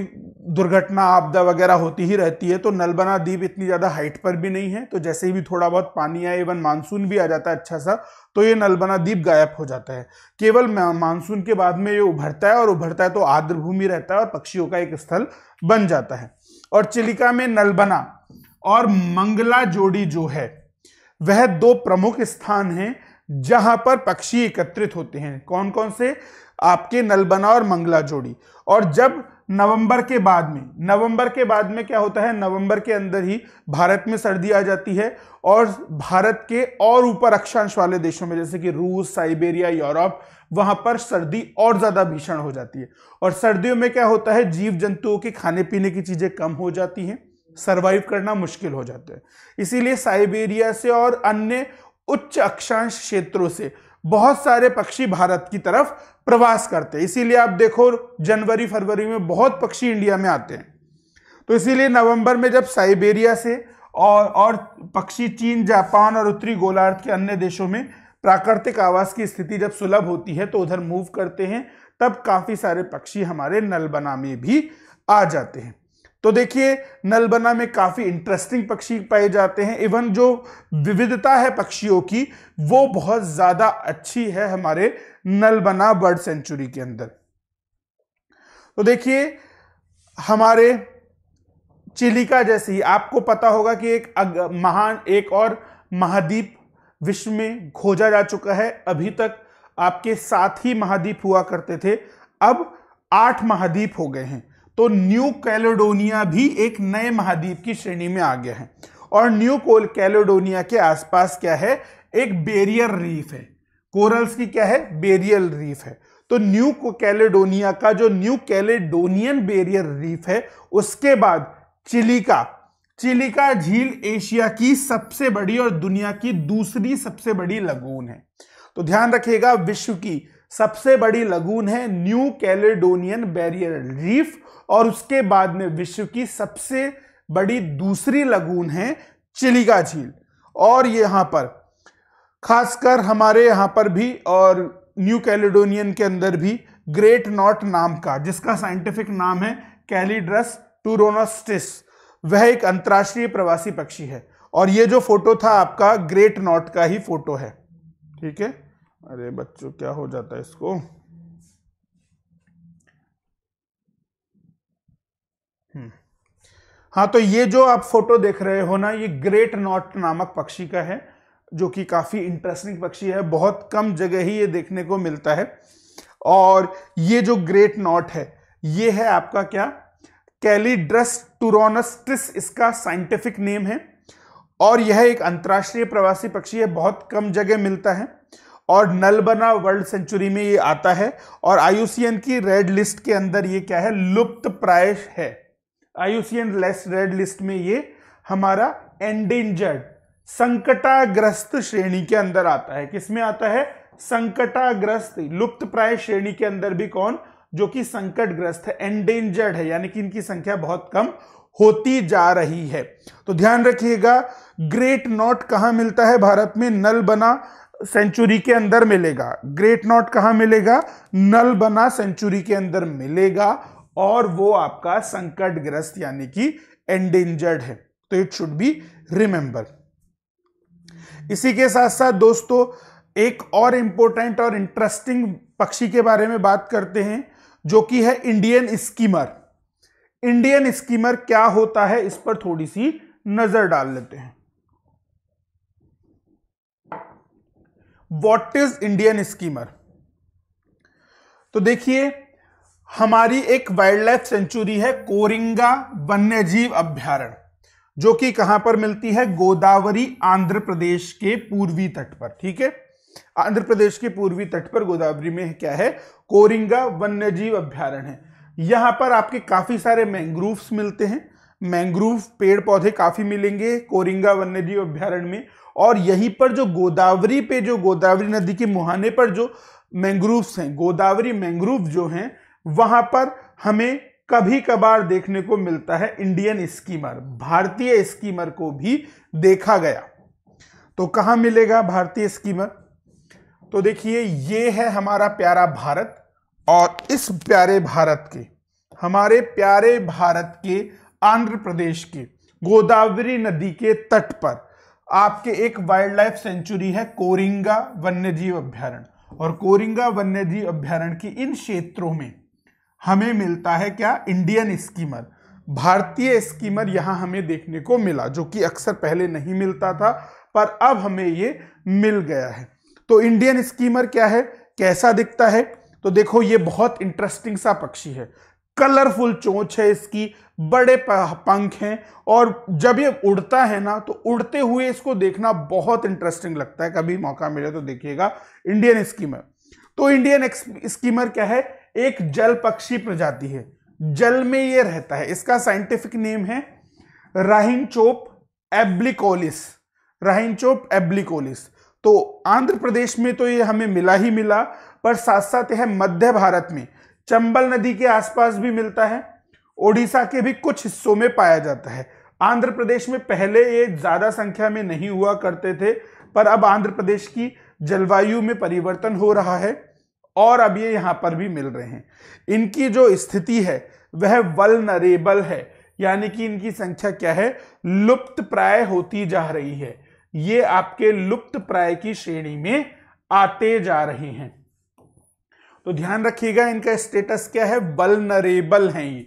दुर्घटना आपदा वगैरह होती ही रहती है तो नलबना द्वीप इतनी ज़्यादा हाइट पर भी नहीं है तो जैसे ही भी थोड़ा बहुत पानी आए इवन मानसून भी आ जाता है अच्छा सा तो ये नलबना द्वीप गायब हो जाता है केवल मानसून के बाद में ये उभरता है और उभरता है तो आर्द्र भूमि रहता है और पक्षियों का एक स्थल बन जाता है और चिलिका में नलबना और मंगला जोड़ी जो है वह दो प्रमुख स्थान हैं जहां पर पक्षी एकत्रित होते हैं कौन कौन से आपके नलबना और मंगला जोड़ी और जब नवंबर के बाद में नवंबर के बाद में क्या होता है नवंबर के अंदर ही भारत में सर्दी आ जाती है और भारत के और ऊपर अक्षांश वाले देशों में जैसे कि रूस साइबेरिया यूरोप वहां पर सर्दी और ज्यादा भीषण हो जाती है और सर्दियों में क्या होता है जीव जंतुओं के खाने पीने की चीजें कम हो जाती हैं सर्वाइव करना मुश्किल हो जाता है इसीलिए साइबेरिया से और अन्य उच्च अक्षांश क्षेत्रों से बहुत सारे पक्षी भारत की तरफ प्रवास करते हैं इसीलिए आप देखो जनवरी फरवरी में बहुत पक्षी इंडिया में आते हैं तो इसीलिए नवंबर में जब साइबेरिया से और और पक्षी चीन जापान और उत्तरी गोलार्ध के अन्य देशों में प्राकृतिक आवास की स्थिति जब सुलभ होती है तो उधर मूव करते हैं तब काफ़ी सारे पक्षी हमारे नलबना में भी आ जाते हैं तो देखिए नलबना में काफ़ी इंटरेस्टिंग पक्षी पाए जाते हैं इवन जो विविधता है पक्षियों की वो बहुत ज़्यादा अच्छी है हमारे नलबना बर्ड सेंचुरी के अंदर तो देखिए हमारे चिलिका जैसी आपको पता होगा कि एक महान एक और महाद्वीप विश्व में खोजा जा चुका है अभी तक आपके साथ ही महाद्वीप हुआ करते थे अब आठ महाद्वीप हो गए हैं तो न्यू कैलेडोनिया भी एक नए महाद्वीप की श्रेणी में आ गया है और न्यू कोल कैलेडोनिया के आसपास क्या है एक बेरियर रीफ है कोरल्स की क्या है बेरियल रीफ है तो न्यू कैलेडोनिया का जो न्यू कैलेडोनियन बेरियर रीफ है उसके बाद चिलिका चिलिका झील एशिया की सबसे बड़ी और दुनिया की दूसरी सबसे बड़ी लगून है तो ध्यान रखिएगा विश्व की सबसे बड़ी लगून है न्यू कैलेडोनियन बैरियर रीफ और उसके बाद में विश्व की सबसे बड़ी दूसरी लगून है चिलिका झील और यहाँ पर खासकर हमारे यहाँ पर भी और न्यू कैलिडोनियन के अंदर भी ग्रेट नॉट नाम का जिसका साइंटिफिक नाम है कैलिड्रस टूरोनास्टिस वह एक अंतर्राष्ट्रीय प्रवासी पक्षी है और ये जो फोटो था आपका ग्रेट नॉट का ही फोटो है ठीक है अरे बच्चों क्या हो जाता है इसको हाँ तो ये जो आप फोटो देख रहे हो ना ये ग्रेट नॉट नामक पक्षी का है जो कि काफ़ी इंटरेस्टिंग पक्षी है बहुत कम जगह ही ये देखने को मिलता है और ये जो ग्रेट नॉट है ये है आपका क्या कैलीड्रस टूरोनस्टिस इसका साइंटिफिक नेम है और यह एक अंतर्राष्ट्रीय प्रवासी पक्षी है बहुत कम जगह मिलता है और नलबना वर्ल्ड सेंचुरी में ये आता है और आयुसीएन की रेड लिस्ट के अंदर ये क्या है लुप्त प्रायश है आयुसीएन रेड लिस्ट में ये हमारा एंडेंजर्ड संकटाग्रस्त श्रेणी के अंदर आता है किसमें आता है संकटाग्रस्त लुप्त प्राय श्रेणी के अंदर भी कौन जो कि संकटग्रस्त है एंडेंजर्ड है यानी कि इनकी संख्या बहुत कम होती जा रही है तो ध्यान रखिएगा ग्रेट नॉट कहां मिलता है भारत में नल बना सेंचुरी के अंदर मिलेगा ग्रेट नॉट कहां मिलेगा नल बना सेंचुरी के अंदर मिलेगा और वो आपका संकटग्रस्त यानी कि एंडेंजर्ड है तो इट शुड बी रिमेंबर इसी के साथ साथ दोस्तों एक और इंपॉर्टेंट और इंटरेस्टिंग पक्षी के बारे में बात करते हैं जो कि है इंडियन स्कीमर इंडियन स्कीमर क्या होता है इस पर थोड़ी सी नजर डाल लेते हैं वॉट इज इंडियन स्कीमर तो देखिए हमारी एक वाइल्ड लाइफ सेंचुरी है कोरिंगा वन्य जीव अभ्यारण जो कि कहां पर मिलती है गोदावरी आंध्र प्रदेश के पूर्वी तट पर ठीक है आंध्र प्रदेश के पूर्वी तट पर गोदावरी में क्या है कोरिंगा वन्य जीव अभ्यारण है यहां पर आपके काफी सारे मैंग्रोव्स मिलते हैं मैंग्रूव पेड़ पौधे काफी मिलेंगे कोरिंगा वन्यजीव अभ्यारण्य में और यहीं पर जो गोदावरी पे जो गोदावरी नदी के मुहाने पर जो मैंग्रोव्स हैं गोदावरी मैंग्रोव जो हैं वहां पर हमें कभी कभार देखने को मिलता है इंडियन स्कीमर भारतीय स्कीमर को भी देखा गया तो कहां मिलेगा भारतीय स्कीमर तो देखिए ये है हमारा प्यारा भारत और इस प्यारे भारत के हमारे प्यारे भारत के आंध्र प्रदेश के गोदावरी नदी के तट पर आपके एक वाइल्ड लाइफ सेंचुरी है कोरिंगा वन्यजीव अभ्यारण्य और कोरिंगा वन्यजीव अभ्यारण्य की इन क्षेत्रों में हमें मिलता है क्या इंडियन स्कीमर भारतीय स्कीमर यहाँ हमें देखने को मिला जो कि अक्सर पहले नहीं मिलता था पर अब हमें ये मिल गया है तो इंडियन स्कीमर क्या है कैसा दिखता है तो देखो ये बहुत इंटरेस्टिंग सा पक्षी है कलरफुल चोंच है इसकी बड़े पंख हैं और जब ये उड़ता है ना तो उड़ते हुए इसको देखना बहुत इंटरेस्टिंग लगता है कभी मौका मिले तो देखिएगा इंडियन स्कीमर तो इंडियन स्कीमर क्या है एक जल पक्षी प्रजाति है जल में ये रहता है इसका साइंटिफिक नेम है चोप एब्लिकोलिस चोप एब्लिकोलिस तो आंध्र प्रदेश में तो ये हमें मिला ही मिला पर साथ साथ यह मध्य भारत में चंबल नदी के आसपास भी मिलता है ओडिशा के भी कुछ हिस्सों में पाया जाता है आंध्र प्रदेश में पहले ये ज़्यादा संख्या में नहीं हुआ करते थे पर अब आंध्र प्रदेश की जलवायु में परिवर्तन हो रहा है और अब ये यहाँ पर भी मिल रहे हैं इनकी जो स्थिति है वह वलनरेबल है यानी कि इनकी संख्या क्या है लुप्त प्राय होती जा रही है ये आपके लुप्त प्राय की श्रेणी में आते जा रहे हैं तो ध्यान रखिएगा इनका स्टेटस क्या है वलनरेबल हैं ये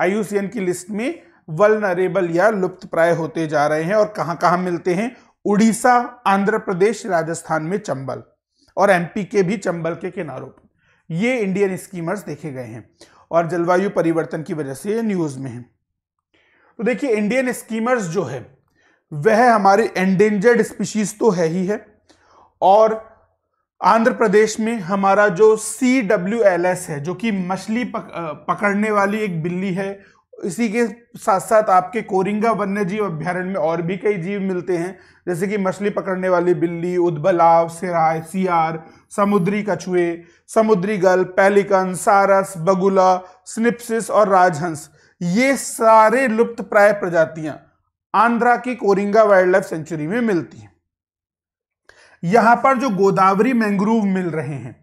आयुषियन की लिस्ट में वलनरेबल या लुप्त प्राय होते जा रहे हैं और कहां कहां मिलते हैं उड़ीसा आंध्र प्रदेश राजस्थान में चंबल और एमपी के भी चंबल के किनारों पर ये इंडियन स्कीमर्स देखे गए हैं और जलवायु परिवर्तन की वजह से ये न्यूज में है तो देखिए इंडियन स्कीमर्स जो है वह हमारे एंडेंजर्ड स्पीशीज तो है ही है और आंध्र प्रदेश में हमारा जो सी डब्ल्यू एल एस है जो कि मछली पक, पकड़ने वाली एक बिल्ली है इसी के साथ साथ आपके कोरिंगा वन्य जीव अभ्यारण्य में और भी कई जीव मिलते हैं जैसे कि मछली पकड़ने वाली बिल्ली उदबलाव सिराय सियार समुद्री कछुए समुद्री गल पेलिकन सारस बगुला स्निप्सिस और राजहंस ये सारे लुप्त प्राय प्रजातियां आंध्रा की कोरिंगा वाइल्ड लाइफ सेंचुरी में मिलती हैं यहां पर जो गोदावरी मैंग्रोव मिल रहे हैं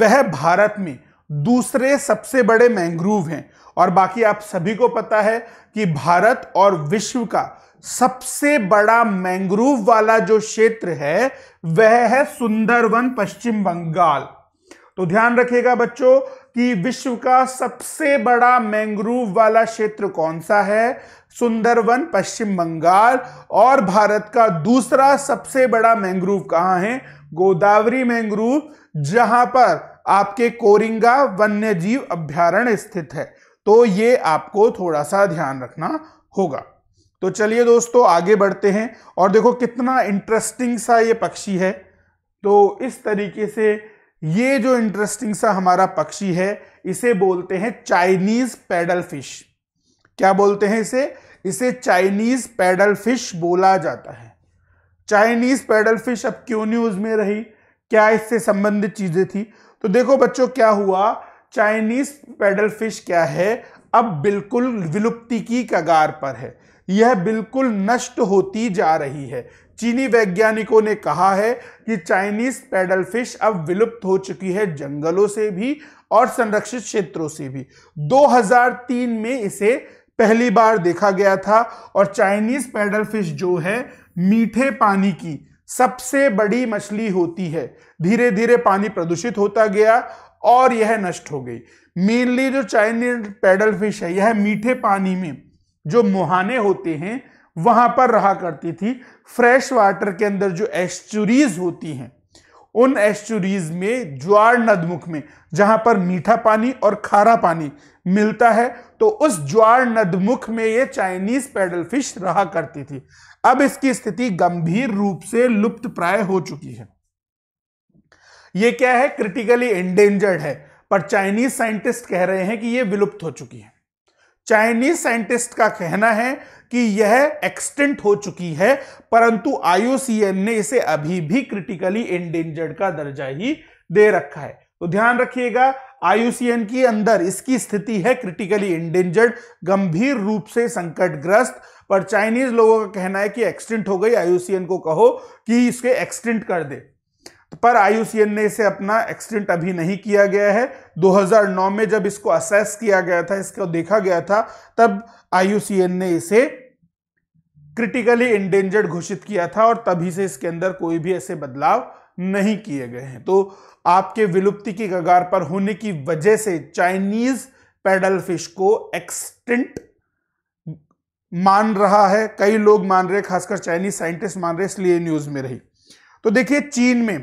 वह भारत में दूसरे सबसे बड़े मैंग्रोव हैं और बाकी आप सभी को पता है कि भारत और विश्व का सबसे बड़ा मैंग्रोव वाला जो क्षेत्र है वह है सुंदरवन पश्चिम बंगाल तो ध्यान रखिएगा बच्चों कि विश्व का सबसे बड़ा मैंग्रोव वाला क्षेत्र कौन सा है सुंदरवन पश्चिम बंगाल और भारत का दूसरा सबसे बड़ा मैंग्रोव कहाँ है गोदावरी मैंग्रोव जहां पर आपके कोरिंगा वन्यजीव अभ्यारण्य स्थित है तो ये आपको थोड़ा सा ध्यान रखना होगा तो चलिए दोस्तों आगे बढ़ते हैं और देखो कितना इंटरेस्टिंग सा ये पक्षी है तो इस तरीके से ये जो इंटरेस्टिंग सा हमारा पक्षी है इसे बोलते हैं चाइनीज पैडल फिश क्या बोलते हैं इसे इसे चाइनीज पैडल फिश बोला जाता है चाइनीज पैडल फिश अब क्यों न्यूज में रही क्या इससे संबंधित चीजें थी तो देखो बच्चों क्या हुआ चाइनीज पैडल फिश क्या है अब बिल्कुल विलुप्ति की कगार पर है यह बिल्कुल नष्ट होती जा रही है चीनी वैज्ञानिकों ने कहा है कि चाइनीज पैडल फिश अब विलुप्त हो चुकी है जंगलों से भी और संरक्षित क्षेत्रों से भी 2003 में इसे पहली बार देखा गया था और चाइनीज पैडल फिश जो है मीठे पानी की सबसे बड़ी मछली होती है धीरे धीरे पानी प्रदूषित होता गया और यह नष्ट हो गई मेनली जो चाइनीज पैडल फिश है यह मीठे पानी में जो मुहाने होते हैं वहां पर रहा करती थी फ्रेश वाटर के अंदर जो एस्चुरीज होती हैं उन एस्चुरीज में ज्वार नदमुख में जहां पर मीठा पानी और खारा पानी मिलता है तो उस ज्वार नदमुख में ये चाइनीज पैडल फिश रहा करती थी अब इसकी स्थिति गंभीर रूप से लुप्त प्राय हो चुकी है ये क्या है क्रिटिकली एंडेंजर्ड है पर चाइनीज साइंटिस्ट कह रहे हैं कि यह विलुप्त हो चुकी है चाइनीज साइंटिस्ट का कहना है कि यह एक्सटेंट हो चुकी है परंतु आईओसीएन ने इसे अभी भी क्रिटिकली इंडेंजर्ड का दर्जा ही दे रखा है तो ध्यान रखिएगा आईयूसीएन के अंदर इसकी स्थिति है क्रिटिकली इंडेंजर्ड गंभीर रूप से संकटग्रस्त पर चाइनीज लोगों का कहना है कि एक्सटेंट हो गई आईयूसीएन को कहो कि इसके एक्सटेंट कर दे पर आईयूसीएन इसे अपना एक्सटेंट अभी नहीं किया गया है 2009 में जब इसको असेस किया गया था इसको देखा गया था तब आईयूसीएन ने इसे क्रिटिकली इंडेंजर्ड घोषित किया था और तभी से इसके अंदर कोई भी ऐसे बदलाव नहीं किए गए हैं तो आपके विलुप्ति की कगार पर होने की वजह से चाइनीज पैडल फिश को एक्सटेंट मान रहा है कई लोग मान रहे खासकर चाइनीज साइंटिस्ट मान रहे इसलिए न्यूज में रही तो देखिए चीन में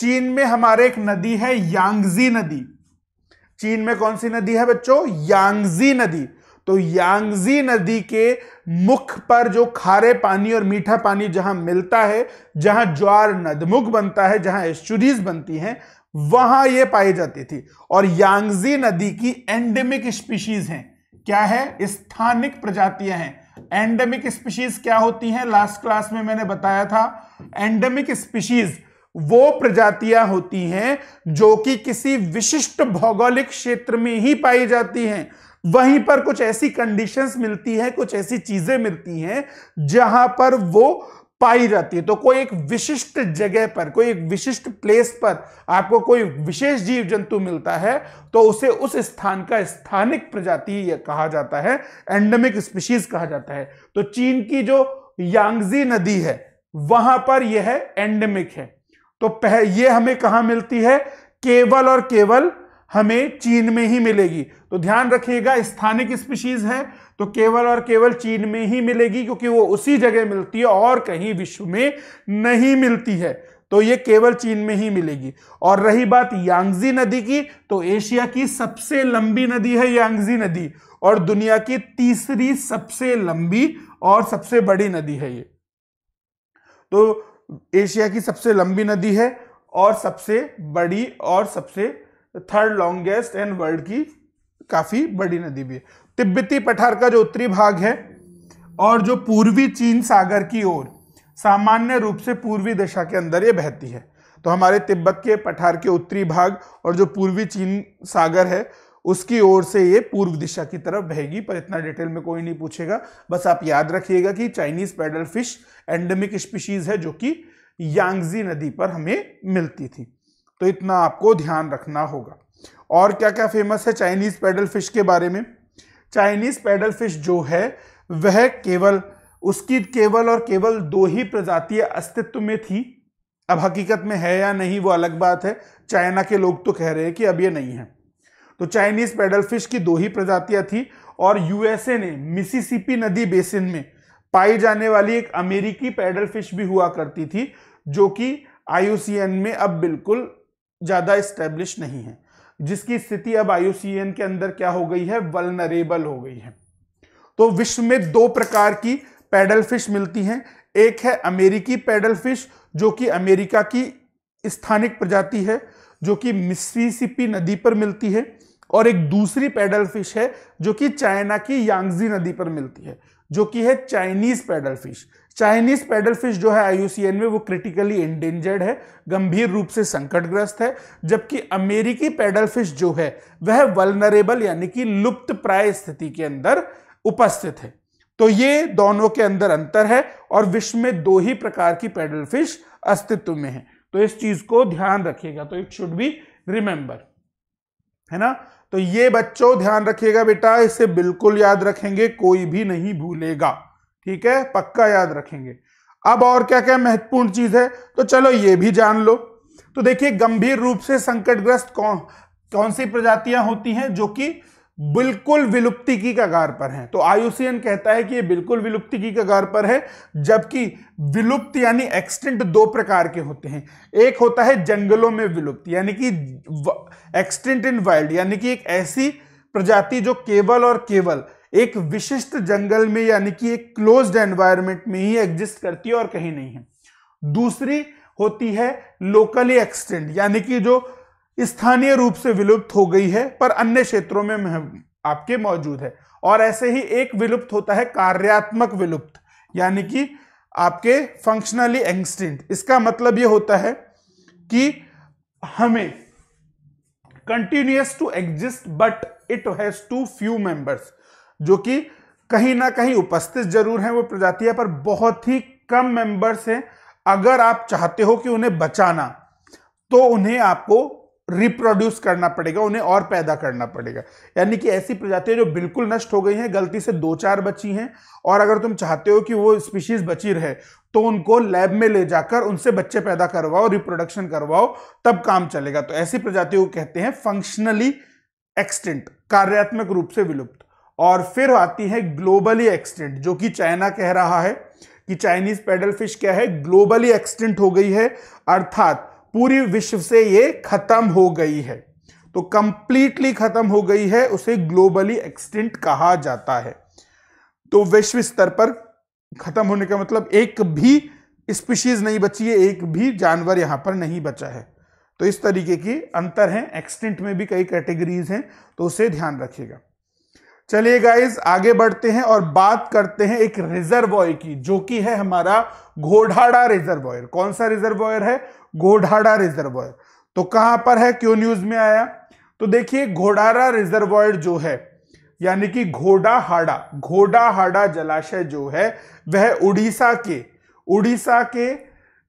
चीन में हमारे एक नदी है यांगजी नदी चीन में कौन सी नदी है बच्चों यांगजी नदी तो यांगजी नदी के मुख पर जो खारे पानी और मीठा पानी जहां मिलता है जहां ज्वार नदमुख बनता है जहां एस्चुरीज बनती हैं वहां ये पाई जाती थी और यांगजी नदी की एंडेमिक स्पीशीज हैं क्या है स्थानिक प्रजातियां हैं एंडेमिक स्पीशीज क्या होती हैं लास्ट क्लास में मैंने बताया था एंडेमिक स्पीशीज वो प्रजातियां होती हैं जो कि किसी विशिष्ट भौगोलिक क्षेत्र में ही पाई जाती हैं वहीं पर कुछ ऐसी कंडीशंस मिलती हैं कुछ ऐसी चीजें मिलती हैं जहां पर वो पाई जाती है तो कोई एक विशिष्ट जगह पर कोई एक विशिष्ट प्लेस पर आपको कोई विशेष जीव जंतु मिलता है तो उसे उस स्थान का स्थानिक प्रजाति कहा जाता है एंडेमिक स्पीशीज कहा जाता है तो चीन की जो यांगजी नदी है वहां पर यह एंडेमिक है तो पह ये हमें कहाँ मिलती है केवल और केवल हमें चीन में ही मिलेगी तो ध्यान रखिएगा स्थानिक स्पीशीज है तो केवल और केवल चीन में ही मिलेगी क्योंकि वो उसी जगह मिलती है और कहीं विश्व में नहीं मिलती है तो ये केवल चीन में ही मिलेगी और रही बात यांगजी नदी की तो एशिया की सबसे लंबी नदी है यांगजी नदी और दुनिया की तीसरी सबसे लंबी और सबसे बड़ी नदी है ये तो एशिया की सबसे लंबी नदी है और सबसे बड़ी और सबसे थर्ड लॉन्गेस्ट एंड वर्ल्ड की काफी बड़ी नदी भी है तिब्बती पठार का जो उत्तरी भाग है और जो पूर्वी चीन सागर की ओर सामान्य रूप से पूर्वी दिशा के अंदर ये बहती है तो हमारे तिब्बत के पठार के उत्तरी भाग और जो पूर्वी चीन सागर है उसकी ओर से ये पूर्व दिशा की तरफ बहेगी पर इतना डिटेल में कोई नहीं पूछेगा बस आप याद रखिएगा कि Chinese paddle fish endemic species है जो कि यांगजी नदी पर हमें मिलती थी तो इतना आपको ध्यान रखना होगा और क्या क्या फेमस है चाइनीज पैडल फिश के बारे में चाइनीज पैडल फिश जो है वह केवल उसकी केवल और केवल दो ही प्रजातियां अस्तित्व में थी अब हकीकत में है या नहीं वो अलग बात है चाइना के लोग तो कह रहे हैं कि अब ये नहीं है तो चाइनीज पेडल फिश की दो ही प्रजातियां थी और यूएसए ने मिसिसिपी नदी बेसिन में पाई जाने वाली एक अमेरिकी पेडल फिश भी हुआ करती थी जो कि आईयूसीएन में अब बिल्कुल ज़्यादा स्टेब्लिश नहीं है जिसकी स्थिति अब आईयूसीएन के अंदर क्या हो गई है वलनरेबल हो गई है तो विश्व में दो प्रकार की पैडल फिश मिलती हैं एक है अमेरिकी पैडल फिश जो कि अमेरिका की स्थानिक प्रजाति है जो कि मिसिसिपी नदी पर मिलती है और एक दूसरी पैडल फिश है जो कि चाइना की यांगजी नदी पर मिलती है जो कि है Chinese paddle fish Chinese paddle fish जो है आईयूसीएन में वो क्रिटिकली इंडेंजर्ड है गंभीर रूप से संकटग्रस्त है जबकि अमेरिकी पैडल फिश जो है वह वलनरेबल यानी कि लुप्त प्राय स्थिति के अंदर उपस्थित है तो ये दोनों के अंदर अंतर है और विश्व में दो ही प्रकार की पैडल फिश अस्तित्व में है तो इस चीज को ध्यान रखिएगा तो इट शुड बी रिमेंबर है ना तो ये बच्चों ध्यान रखिएगा बेटा इसे बिल्कुल याद रखेंगे कोई भी नहीं भूलेगा ठीक है पक्का याद रखेंगे अब और क्या क्या महत्वपूर्ण चीज है तो चलो ये भी जान लो तो देखिए गंभीर रूप से संकटग्रस्त कौन कौन सी प्रजातियां होती हैं जो कि बिल्कुल विलुप्ति की कगार पर हैं तो आयुसीएन कहता है कि ये बिल्कुल विलुप्ति की कगार पर है जबकि विलुप्त यानी एक्सटेंट दो प्रकार के होते हैं एक होता है जंगलों में विलुप्त यानी कि एक्सटेंट इन वाइल्ड यानी कि एक ऐसी प्रजाति जो केवल और केवल एक विशिष्ट जंगल में यानी कि एक क्लोज्ड एनवायरमेंट में ही एग्जिस्ट करती है और कहीं नहीं है दूसरी होती है लोकली एक्सटेंट यानी कि जो स्थानीय रूप से विलुप्त हो गई है पर अन्य क्षेत्रों में आपके मौजूद है और ऐसे ही एक विलुप्त होता है कार्यात्मक विलुप्त यानी कि आपके फंक्शनली एक्सटेंट इसका मतलब यह होता है कि हमें continues to exist but it has too few members जो कि कहीं ना कहीं उपस्थित जरूर हैं वो प्रजातियां पर बहुत ही कम मेंबर्स हैं अगर आप चाहते हो कि उन्हें बचाना तो उन्हें आपको रिप्रोड्यूस करना पड़ेगा उन्हें और पैदा करना पड़ेगा यानी कि ऐसी प्रजातियां जो बिल्कुल नष्ट हो गई हैं गलती से दो चार बची हैं और अगर तुम चाहते हो कि वो स्पीशीज बची रहे तो उनको लैब में ले जाकर उनसे बच्चे पैदा करवाओ रिप्रोडक्शन करवाओ तब काम चलेगा तो ऐसी प्रजातियों को कहते हैं फंक्शनली एक्सटेंट कार्यात्मक रूप से विलुप्त और फिर आती है ग्लोबली एक्सटेंट जो कि चाइना कह रहा है कि चाइनीज पेडल फिश क्या है ग्लोबली एक्सटेंट हो गई है अर्थात पूरी विश्व से ये खत्म हो गई है तो कंप्लीटली खत्म हो गई है उसे ग्लोबली एक्सटेंट कहा जाता है तो विश्व स्तर पर खत्म होने का मतलब एक भी स्पीशीज नहीं बची है एक भी जानवर यहां पर नहीं बचा है तो इस तरीके की अंतर है एक्सटेंट में भी कई कैटेगरीज हैं तो उसे ध्यान रखिएगा चलिए गाइज आगे बढ़ते हैं और बात करते हैं एक रिजर्व की जो कि है हमारा घोड़ाड़ा रिजर्वॉयर कौन सा रिजर्वॉयर है घोड़ाड़ा रिजर्वॉयर तो कहां पर है क्यों न्यूज में आया तो देखिए घोड़ाड़ा रिजर्वॉयर जो है यानी कि घोडाहाड़ा घोडाहाड़ा जलाशय जो है वह उड़ीसा के उड़ीसा के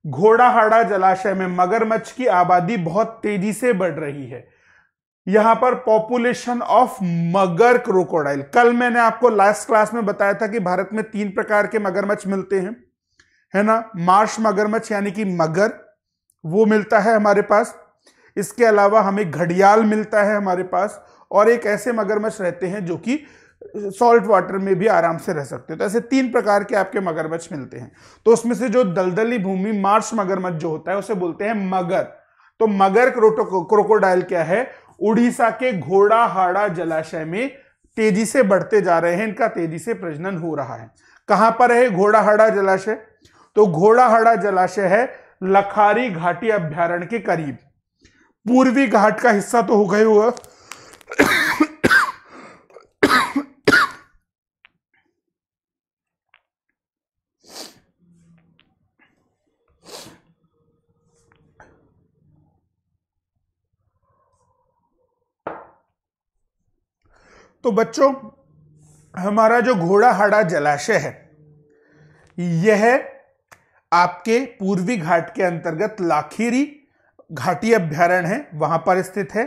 घोड़ाहाड़ा जलाशय में मगरमच्छ की आबादी बहुत तेजी से बढ़ रही है यहां पर पॉपुलेशन ऑफ मगर क्रोकोडाइल कल मैंने आपको लास्ट क्लास में बताया था कि भारत में तीन प्रकार के मगरमच्छ मिलते हैं है ना मार्श मगरमच्छ यानी कि मगर वो मिलता है हमारे पास इसके अलावा हमें घड़ियाल मिलता है हमारे पास और एक ऐसे मगरमच्छ रहते हैं जो कि सॉल्ट वाटर में भी आराम से रह सकते हो तो ऐसे तीन प्रकार के आपके मगरमच्छ मिलते हैं तो उसमें से जो दलदली भूमि मार्श मगरमच्छ जो होता है उसे बोलते हैं मगर तो मगर क्रोटो क्रोकोडाइल क्या है उड़ीसा के घोड़ाहाड़ा जलाशय में तेजी से बढ़ते जा रहे हैं इनका तेजी से प्रजनन हो रहा है कहां पर है घोड़ाहाड़ा जलाशय तो घोड़ाहाड़ा जलाशय है लखारी घाटी अभ्यारण्य के करीब पूर्वी घाट का हिस्सा तो हो गए हुआ तो बच्चों हमारा जो घोड़ाहाड़ा जलाशय है यह आपके पूर्वी घाट के अंतर्गत लाखीरी घाटी अभ्यारण है वहां पर स्थित है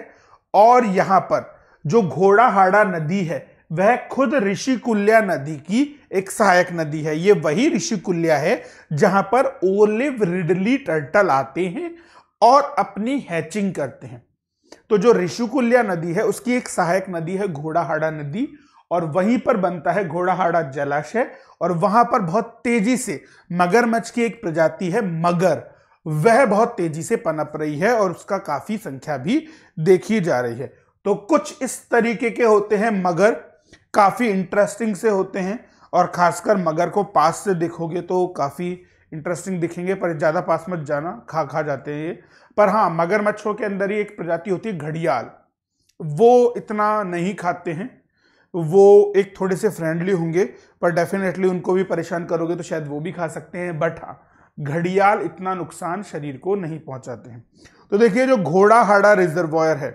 और यहां पर जो घोड़ाहाड़ा नदी है वह खुद ऋषिकुल्या नदी की एक सहायक नदी है ये वही ऋषिकुल्या है जहां पर ओलिव रिडली टर्टल आते हैं और अपनी हैचिंग करते हैं तो जो ऋषिकुल्या नदी है उसकी एक सहायक नदी है घोड़ाहाड़ा नदी और वहीं पर बनता है घोड़ाहाड़ा जलाशय और वहां पर बहुत तेजी से मगरमच्छ की एक प्रजाति है मगर वह बहुत तेजी से पनप रही है और उसका काफी संख्या भी देखी जा रही है तो कुछ इस तरीके के होते हैं मगर काफी इंटरेस्टिंग से होते हैं और खासकर मगर को पास से देखोगे तो काफी इंटरेस्टिंग दिखेंगे पर ज़्यादा पास मत जाना खा खा जाते हैं ये पर हाँ मगरमच्छों के अंदर ही एक प्रजाति होती है घड़ियाल वो इतना नहीं खाते हैं वो एक थोड़े से फ्रेंडली होंगे पर डेफिनेटली उनको भी परेशान करोगे तो शायद वो भी खा सकते हैं बट हाँ घड़ियाल इतना नुकसान शरीर को नहीं पहुंचाते हैं तो देखिए जो घोड़ा हाड़ा रिजर्वॉयर है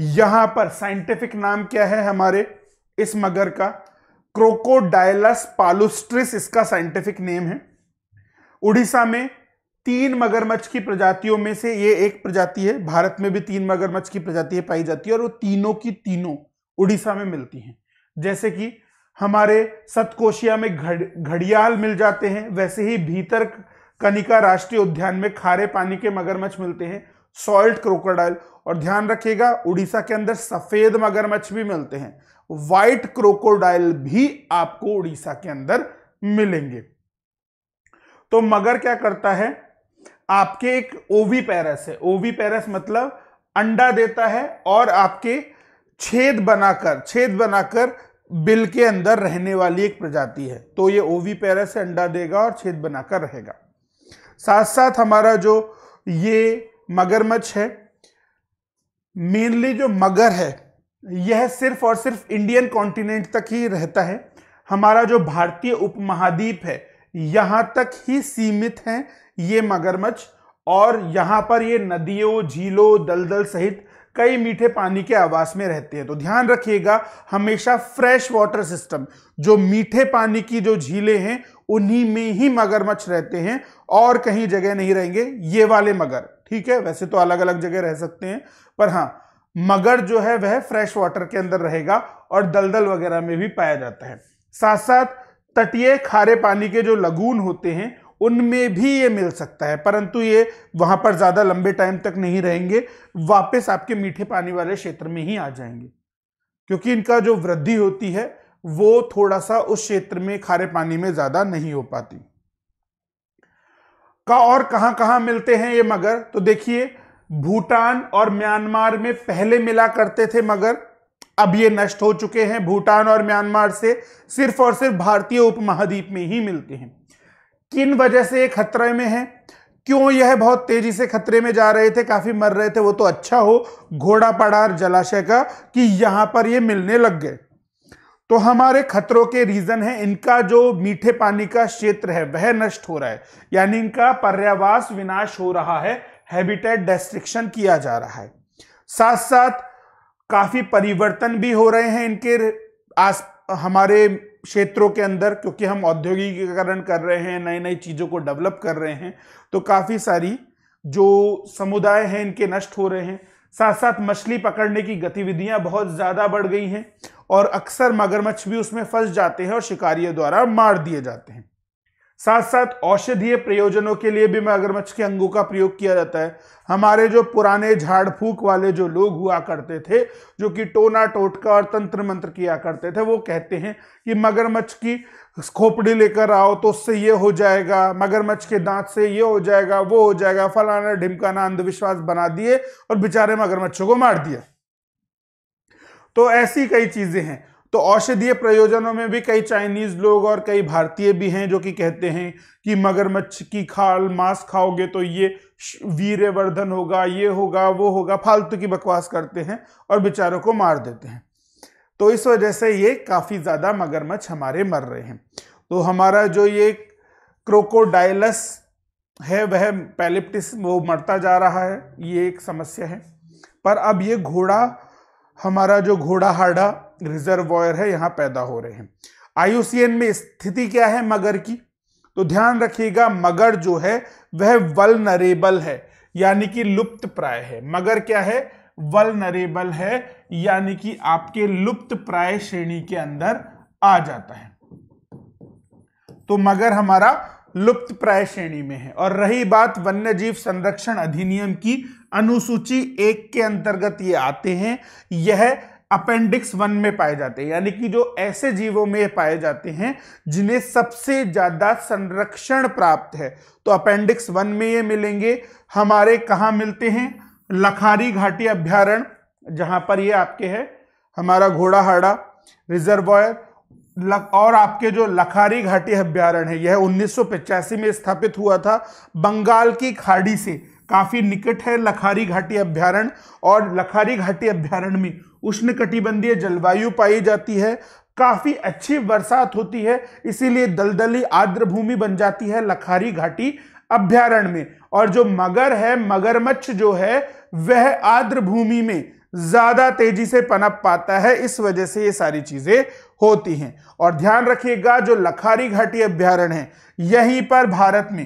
यहां पर साइंटिफिक नाम क्या है हमारे इस मगर का क्रोकोडायलस पालुस्ट्रिस इसका साइंटिफिक नेम है उड़ीसा में तीन मगरमच्छ की प्रजातियों में से ये एक प्रजाति है भारत में भी तीन मगरमच्छ की प्रजातियां पाई जाती है और वो तीनों की तीनों उड़ीसा में मिलती हैं जैसे कि हमारे सतकोशिया में घड़ घड़ियाल मिल जाते हैं वैसे ही भीतर कनिका राष्ट्रीय उद्यान में खारे पानी के मगरमच्छ मिलते हैं सॉल्ट क्रोकोडाइल और ध्यान रखिएगा उड़ीसा के अंदर सफेद मगरमच्छ भी मिलते हैं व्हाइट क्रोकोडाइल भी आपको उड़ीसा के अंदर मिलेंगे तो मगर क्या करता है आपके एक ओवी पैरस है ओवी पैरस मतलब अंडा देता है और आपके छेद बनाकर छेद बनाकर बिल के अंदर रहने वाली एक प्रजाति है तो ये ओवी पैरस अंडा देगा और छेद बनाकर रहेगा साथ साथ हमारा जो ये मगरमच्छ है मेनली जो मगर है यह सिर्फ और सिर्फ इंडियन कॉन्टिनेंट तक ही रहता है हमारा जो भारतीय उपमहाद्वीप है यहां तक ही सीमित हैं ये मगरमच्छ और यहां पर ये नदियों झीलों दलदल सहित कई मीठे पानी के आवास में रहते हैं तो ध्यान रखिएगा हमेशा फ्रेश वाटर सिस्टम जो मीठे पानी की जो झीलें हैं उन्हीं में ही मगरमच्छ रहते हैं और कहीं जगह नहीं रहेंगे ये वाले मगर ठीक है वैसे तो अलग अलग जगह रह सकते हैं पर हाँ मगर जो है वह फ्रेश वाटर के अंदर रहेगा और दलदल वगैरह में भी पाया जाता है साथ साथ तटीय खारे पानी के जो लगून होते हैं उनमें भी ये मिल सकता है परंतु ये वहां पर ज्यादा लंबे टाइम तक नहीं रहेंगे वापस आपके मीठे पानी वाले क्षेत्र में ही आ जाएंगे क्योंकि इनका जो वृद्धि होती है वो थोड़ा सा उस क्षेत्र में खारे पानी में ज्यादा नहीं हो पाती का और कहां कहां मिलते हैं ये मगर तो देखिए भूटान और म्यांमार में पहले मिला करते थे मगर अब ये नष्ट हो चुके हैं भूटान और म्यांमार से सिर्फ और सिर्फ भारतीय उपमहाद्वीप में ही मिलते हैं किन वजह से ये खतरे में है क्यों यह बहुत तेजी से खतरे में जा रहे थे काफी मर रहे थे वो तो अच्छा हो घोड़ा पड़ार जलाशय का कि यहां पर ये मिलने लग गए तो हमारे खतरों के रीजन है इनका जो मीठे पानी का क्षेत्र है वह नष्ट हो रहा है यानी इनका पर्यावास विनाश हो रहा है हैबिटेट डेस्ट्रिक्शन किया जा रहा है साथ साथ काफ़ी परिवर्तन भी हो रहे हैं इनके आस हमारे क्षेत्रों के अंदर क्योंकि हम औद्योगिकीकरण कर रहे हैं नई नई चीज़ों को डेवलप कर रहे हैं तो काफ़ी सारी जो समुदाय हैं इनके नष्ट हो रहे हैं साथ साथ मछली पकड़ने की गतिविधियां बहुत ज़्यादा बढ़ गई हैं और अक्सर मगरमच्छ भी उसमें फंस जाते हैं और शिकारियों द्वारा मार दिए जाते हैं साथ साथ औषधीय प्रयोजनों के लिए भी मगरमच्छ के अंगों का प्रयोग किया जाता है हमारे जो पुराने झाड़ फूक वाले जो लोग हुआ करते थे जो कि टोना टोटका और तंत्र मंत्र किया करते थे वो कहते हैं कि मगरमच्छ की खोपड़ी लेकर आओ तो उससे ये हो जाएगा मगरमच्छ के दांत से ये हो जाएगा वो हो जाएगा फलाना ढिमकाना अंधविश्वास बना दिए और बेचारे मगरमच्छों को मार दिया तो ऐसी कई चीजें हैं तो औषधीय प्रयोजनों में भी कई चाइनीज लोग और कई भारतीय भी हैं जो कि कहते हैं कि मगरमच्छ की खाल मांस खाओगे तो ये वीरवर्धन होगा ये होगा वो होगा फालतू की बकवास करते हैं और बेचारों को मार देते हैं तो इस वजह से ये काफ़ी ज़्यादा मगरमच्छ हमारे मर रहे हैं तो हमारा जो ये क्रोकोडाइलस है वह पैलिप्टिस वो मरता जा रहा है ये एक समस्या है पर अब ये घोड़ा हमारा जो घोड़ा हाड़ा रिजर्वॉयर है यहां पैदा हो रहे हैं आयुसीएन में स्थिति क्या है मगर की तो ध्यान रखिएगा मगर जो है वह वलनरेबल है यानी कि लुप्त प्राय है मगर क्या है वलनरेबल है यानी कि आपके लुप्त प्राय श्रेणी के अंदर आ जाता है तो मगर हमारा लुप्त प्राय श्रेणी में है और रही बात वन्य जीव संरक्षण अधिनियम की अनुसूची एक के अंतर्गत ये आते हैं यह अपेंडिक्स वन में पाए जाते हैं यानी कि जो ऐसे जीवों में पाए जाते हैं जिन्हें सबसे ज़्यादा संरक्षण प्राप्त है तो अपेंडिक्स वन में ये मिलेंगे हमारे कहाँ मिलते हैं लखारी घाटी अभ्यारण जहां पर ये आपके है हमारा घोड़ाहाड़ा रिजर्वॉयर और आपके जो लखारी घाटी अभ्यारण है यह उन्नीस में स्थापित हुआ था बंगाल की खाड़ी से काफ़ी निकट है लखारी घाटी अभ्यारण्य और लखारी घाटी अभ्यारण्य में उष्ण कटिबंधीय जलवायु पाई जाती है काफी अच्छी बरसात होती है इसीलिए दलदली आर्द्र भूमि बन जाती है लखारी घाटी अभ्यारण्य में और जो मगर है मगरमच्छ जो है वह आर्द्र भूमि में ज्यादा तेजी से पनप पाता है इस वजह से ये सारी चीजें होती हैं और ध्यान रखिएगा जो लखारी घाटी अभ्यारण है यहीं पर भारत में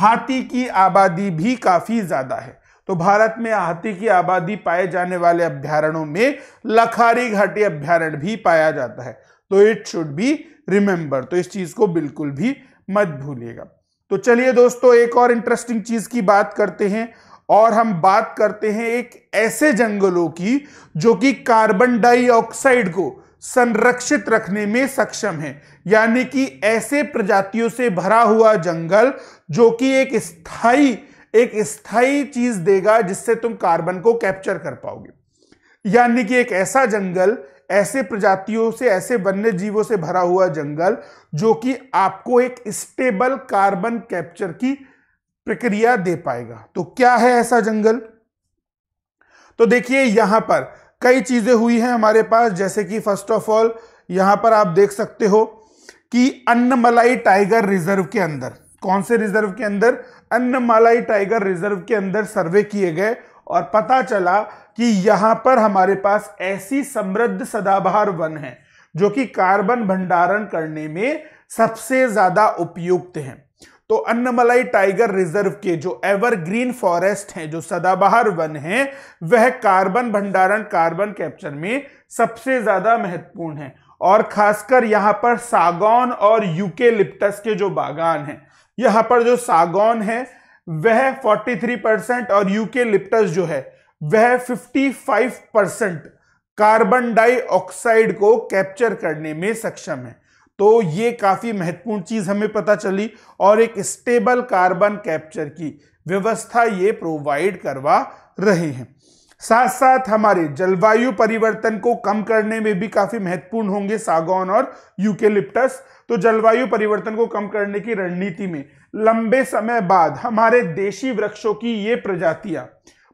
हाथी की आबादी भी काफी ज्यादा है तो भारत में हाथी की आबादी पाए जाने वाले अभ्यारणों में लखारी घाटी अभ्यारण भी पाया जाता है तो इट शुड बी रिमेंबर तो इस चीज को बिल्कुल भी मत भूलिएगा तो चलिए दोस्तों एक और इंटरेस्टिंग चीज की बात करते हैं और हम बात करते हैं एक ऐसे जंगलों की जो कि कार्बन डाइऑक्साइड को संरक्षित रखने में सक्षम है यानी कि ऐसे प्रजातियों से भरा हुआ जंगल जो कि एक स्थायी एक स्थायी चीज देगा जिससे तुम कार्बन को कैप्चर कर पाओगे यानी कि एक ऐसा जंगल ऐसे प्रजातियों से ऐसे वन्य जीवों से भरा हुआ जंगल जो कि आपको एक स्टेबल कार्बन कैप्चर की प्रक्रिया दे पाएगा तो क्या है ऐसा जंगल तो देखिए यहां पर कई चीजें हुई हैं हमारे पास जैसे कि फर्स्ट ऑफ ऑल यहां पर आप देख सकते हो कि अन्नमलाई टाइगर रिजर्व के अंदर कौन से रिजर्व के अंदर अन्नमालाई टाइगर रिजर्व के अंदर सर्वे किए गए और पता चला कि यहां पर हमारे पास ऐसी समृद्ध सदाबहार वन है जो कि कार्बन भंडारण करने में सबसे ज्यादा उपयुक्त हैं तो अन्नमलाई टाइगर रिजर्व के जो एवरग्रीन फॉरेस्ट हैं जो सदाबहार वन हैं वह कार्बन भंडारण कार्बन कैप्चर में सबसे ज्यादा महत्वपूर्ण है और खासकर यहां पर सागौन और यूके लिप्टस के जो बागान हैं यहां पर जो सागौन है वह 43 परसेंट और यूके लिप्टस जो है वह 55 परसेंट कार्बन डाइऑक्साइड को कैप्चर करने में सक्षम है तो ये काफी महत्वपूर्ण चीज हमें पता चली और एक स्टेबल कार्बन कैप्चर की व्यवस्था ये प्रोवाइड करवा रहे हैं साथ साथ हमारे जलवायु परिवर्तन को कम करने में भी काफी महत्वपूर्ण होंगे सागौन और यूकेलिप्टस तो जलवायु परिवर्तन को कम करने की रणनीति में लंबे समय बाद हमारे देशी वृक्षों की ये प्रजातियां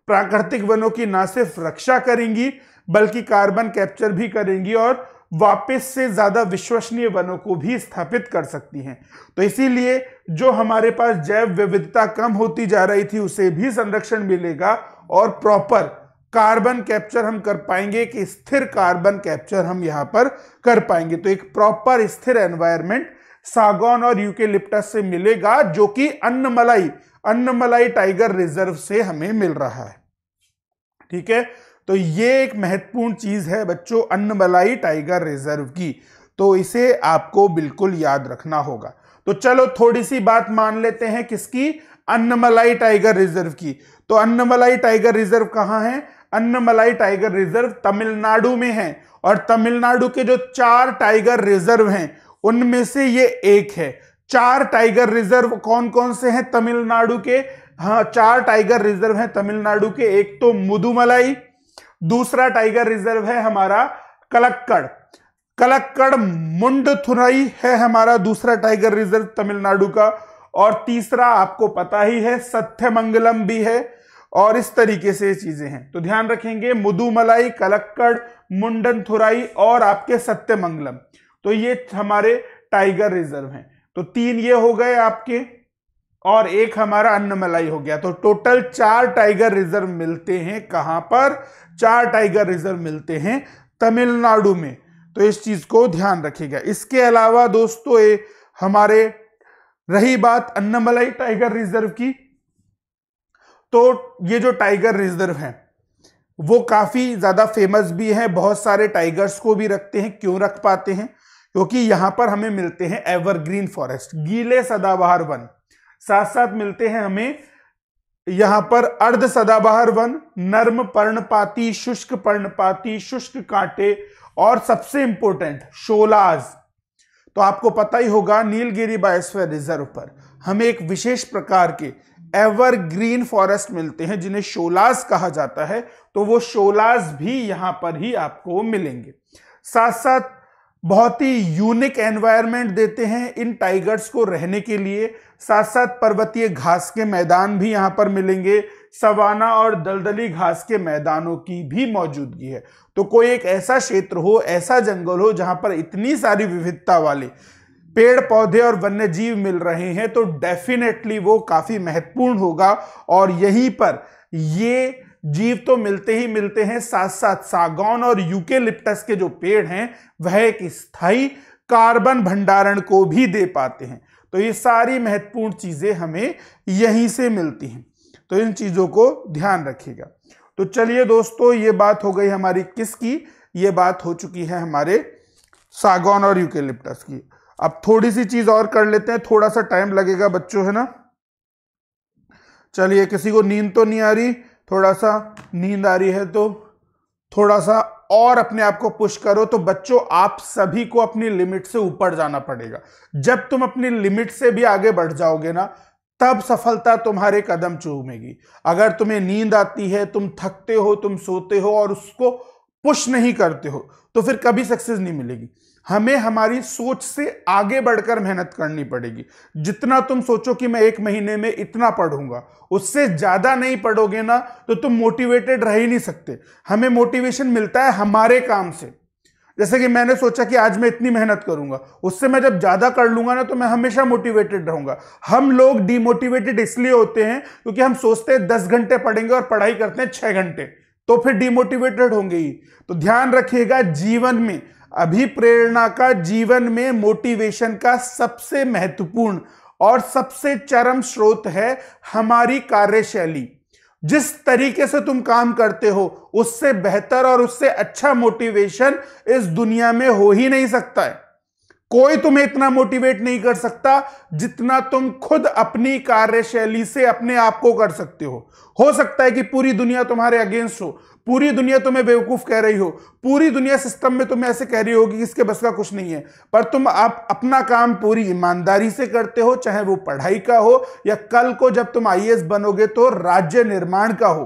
प्राकृतिक वनों की ना सिर्फ रक्षा करेंगी बल्कि कार्बन कैप्चर भी करेंगी और वापस से ज़्यादा विश्वसनीय वनों को भी स्थापित कर सकती हैं तो इसीलिए जो हमारे पास जैव विविधता कम होती जा रही थी उसे भी संरक्षण मिलेगा और प्रॉपर कार्बन कैप्चर हम कर पाएंगे कि स्थिर कार्बन कैप्चर हम यहां पर कर पाएंगे तो एक प्रॉपर स्थिर एनवायरमेंट सागौन और यूके से मिलेगा जो कि अन्नमलाई अन्नमलाई टाइगर रिजर्व से हमें मिल रहा है ठीक है तो ये एक महत्वपूर्ण चीज है बच्चों अन्नमलाई टाइगर रिजर्व की तो इसे आपको बिल्कुल याद रखना होगा तो चलो थोड़ी सी बात मान लेते हैं किसकी अन्नमलाई टाइगर रिजर्व की तो अन्नमलाई टाइगर रिजर्व कहां है अन्नमलाई टाइगर रिजर्व तमिलनाडु में है और तमिलनाडु के जो चार टाइगर रिजर्व हैं उनमें से ये एक है चार टाइगर रिजर्व कौन कौन से हैं तमिलनाडु के हाँ चार टाइगर रिजर्व हैं तमिलनाडु के एक तो मुदुमलाई दूसरा टाइगर रिजर्व है हमारा कलक्कड़ कलक्कड़ मुंडथुरई है हमारा दूसरा टाइगर रिजर्व तमिलनाडु का और तीसरा आपको पता ही है सत्यमंगलम भी है और इस तरीके से चीजें हैं तो ध्यान रखेंगे मुदुमलाई कलक्कड़ थुराई और आपके सत्यमंगलम तो ये हमारे टाइगर रिजर्व हैं तो तीन ये हो गए आपके और एक हमारा अन्नमलाई हो गया तो टोटल चार टाइगर रिजर्व मिलते हैं कहां पर चार टाइगर रिजर्व मिलते हैं तमिलनाडु में तो इस चीज को ध्यान रखिएगा इसके अलावा दोस्तों ये हमारे रही बात अन्नमलाई टाइगर रिजर्व की तो ये जो टाइगर रिजर्व हैं वो काफ़ी ज़्यादा फेमस भी हैं बहुत सारे टाइगर्स को भी रखते हैं क्यों रख पाते हैं क्योंकि यहाँ पर हमें मिलते हैं एवरग्रीन फॉरेस्ट गीले सदाबहार वन साथ साथ मिलते हैं हमें यहाँ पर अर्ध सदाबहार वन नर्म पर्णपाती शुष्क पर्णपाती शुष्क कांटे और सबसे इंपॉर्टेंट शोलाज तो आपको पता ही होगा नीलगिरी बायोस्फीयर रिजर्व पर हमें एक विशेष प्रकार के एवरग्रीन फॉरेस्ट मिलते हैं जिन्हें शोलास कहा जाता है तो वो शोलास भी यहां पर ही आपको मिलेंगे साथ साथ बहुत ही यूनिक एनवायरनमेंट देते हैं इन टाइगर्स को रहने के लिए साथ साथ पर्वतीय घास के मैदान भी यहाँ पर मिलेंगे सवाना और दलदली घास के मैदानों की भी मौजूदगी है तो कोई एक ऐसा क्षेत्र हो ऐसा जंगल हो जहां पर इतनी सारी विविधता वाले पेड़ पौधे और वन्य जीव मिल रहे हैं तो डेफिनेटली वो काफी महत्वपूर्ण होगा और यहीं पर ये जीव तो मिलते ही मिलते हैं साथ साथ सागौन और यूके लिप्टस के जो पेड़ हैं वह एक स्थायी कार्बन भंडारण को भी दे पाते हैं तो ये सारी महत्वपूर्ण चीजें हमें यहीं से मिलती हैं तो इन चीजों को ध्यान रखिएगा तो चलिए दोस्तों ये बात हो गई हमारी किसकी ये बात हो चुकी है हमारे सागौन और यूके की अब थोड़ी सी चीज और कर लेते हैं थोड़ा सा टाइम लगेगा बच्चों है ना चलिए किसी को नींद तो नहीं आ रही थोड़ा सा नींद आ रही है तो थोड़ा सा और अपने आप को पुश करो तो बच्चों आप सभी को अपनी लिमिट से ऊपर जाना पड़ेगा जब तुम अपनी लिमिट से भी आगे बढ़ जाओगे ना तब सफलता तुम्हारे कदम चूमेगी अगर तुम्हें नींद आती है तुम थकते हो तुम सोते हो और उसको पुश नहीं करते हो तो फिर कभी सक्सेस नहीं मिलेगी हमें हमारी सोच से आगे बढ़कर मेहनत करनी पड़ेगी जितना तुम सोचो कि मैं एक महीने में इतना पढ़ूंगा उससे ज़्यादा नहीं पढ़ोगे ना तो तुम मोटिवेटेड रह ही नहीं सकते हमें मोटिवेशन मिलता है हमारे काम से जैसे कि मैंने सोचा कि आज मैं इतनी मेहनत करूंगा उससे मैं जब ज़्यादा कर लूंगा ना तो मैं हमेशा मोटिवेटेड रहूंगा हम लोग डिमोटिवेटेड इसलिए होते हैं क्योंकि हम सोचते हैं दस घंटे पढ़ेंगे और पढ़ाई करते हैं छह घंटे तो फिर डिमोटिवेटेड होंगे ही तो ध्यान रखिएगा जीवन में अभिप्रेरणा का जीवन में मोटिवेशन का सबसे महत्वपूर्ण और सबसे चरम स्रोत है हमारी कार्यशैली जिस तरीके से तुम काम करते हो उससे बेहतर और उससे अच्छा मोटिवेशन इस दुनिया में हो ही नहीं सकता है कोई तुम्हें इतना मोटिवेट नहीं कर सकता जितना तुम खुद अपनी कार्यशैली से अपने आप को कर सकते हो हो सकता है कि पूरी दुनिया तुम्हारे अगेंस्ट हो पूरी दुनिया तुम्हें बेवकूफ कह रही हो पूरी दुनिया सिस्टम में तुम्हें ऐसे कह रही होगी कि इसके बस का कुछ नहीं है पर तुम आप अपना काम पूरी ईमानदारी से करते हो चाहे वो पढ़ाई का हो या कल को जब तुम आई बनोगे तो राज्य निर्माण का हो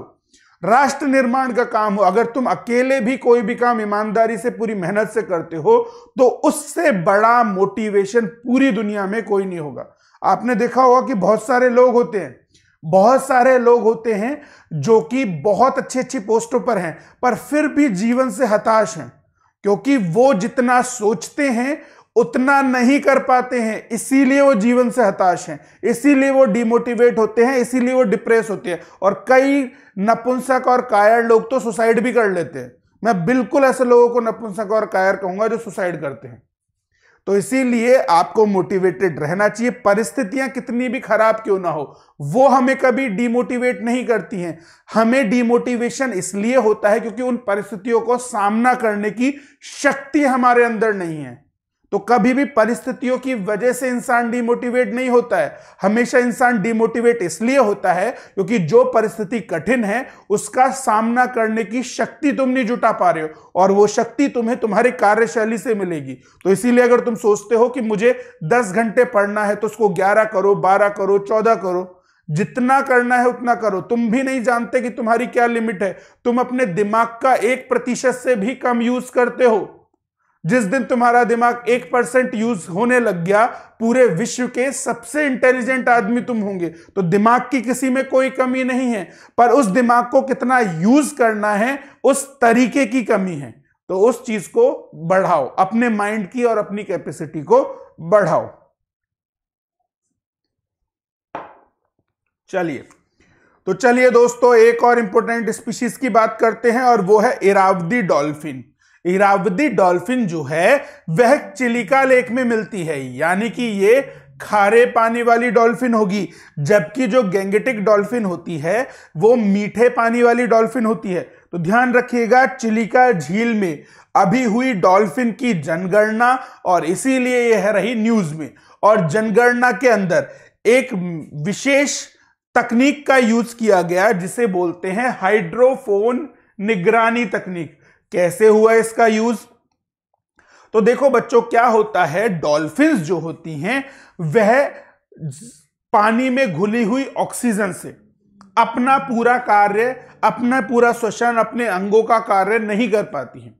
राष्ट्र निर्माण का काम हो अगर तुम अकेले भी कोई भी काम ईमानदारी से पूरी मेहनत से करते हो तो उससे बड़ा मोटिवेशन पूरी दुनिया में कोई नहीं होगा आपने देखा होगा कि बहुत सारे लोग होते हैं बहुत सारे लोग होते हैं जो कि बहुत अच्छी अच्छी पोस्टों पर हैं पर फिर भी जीवन से हताश हैं क्योंकि वो जितना सोचते हैं उतना नहीं कर पाते हैं इसीलिए वो जीवन से हताश हैं इसीलिए वो डिमोटिवेट होते हैं इसीलिए वो डिप्रेस होते हैं और कई नपुंसक और कायर लोग तो सुसाइड भी कर लेते हैं मैं बिल्कुल ऐसे लोगों को नपुंसक और कायर कहूंगा जो सुसाइड करते हैं तो इसीलिए आपको मोटिवेटेड रहना चाहिए परिस्थितियां कितनी भी खराब क्यों ना हो वो हमें कभी डिमोटिवेट नहीं करती हैं हमें डिमोटिवेशन इसलिए होता है क्योंकि उन परिस्थितियों को सामना करने की शक्ति हमारे अंदर नहीं है तो कभी भी परिस्थितियों की वजह से इंसान डिमोटिवेट नहीं होता है हमेशा इंसान डिमोटिवेट इसलिए होता है क्योंकि जो परिस्थिति कठिन है उसका सामना करने की शक्ति तुम नहीं जुटा पा रहे हो और वो शक्ति तुम्हें तुम्हारे कार्यशैली से मिलेगी तो इसीलिए अगर तुम सोचते हो कि मुझे दस घंटे पढ़ना है तो उसको ग्यारह करो बारह करो चौदह करो जितना करना है उतना करो तुम भी नहीं जानते कि तुम्हारी क्या लिमिट है तुम अपने दिमाग का एक प्रतिशत से भी कम यूज करते हो जिस दिन तुम्हारा दिमाग एक परसेंट यूज होने लग गया पूरे विश्व के सबसे इंटेलिजेंट आदमी तुम होंगे तो दिमाग की किसी में कोई कमी नहीं है पर उस दिमाग को कितना यूज करना है उस तरीके की कमी है तो उस चीज को बढ़ाओ अपने माइंड की और अपनी कैपेसिटी को बढ़ाओ चलिए तो चलिए दोस्तों एक और इंपॉर्टेंट स्पीशीज की बात करते हैं और वो है इरावदी डॉल्फिन इरावदी डॉल्फिन जो है वह चिलिका लेक में मिलती है यानी कि ये खारे पानी वाली डॉल्फिन होगी जबकि जो गैंगेटिक डॉल्फिन होती है वो मीठे पानी वाली डॉल्फिन होती है तो ध्यान रखिएगा चिलिका झील में अभी हुई डॉल्फिन की जनगणना और इसीलिए यह रही न्यूज में और जनगणना के अंदर एक विशेष तकनीक का यूज किया गया जिसे बोलते हैं हाइड्रोफोन निगरानी तकनीक कैसे हुआ इसका यूज तो देखो बच्चों क्या होता है डॉल्फिन्स जो होती हैं वह पानी में घुली हुई ऑक्सीजन से अपना पूरा कार्य अपना पूरा श्वसन अपने अंगों का कार्य नहीं कर पाती हैं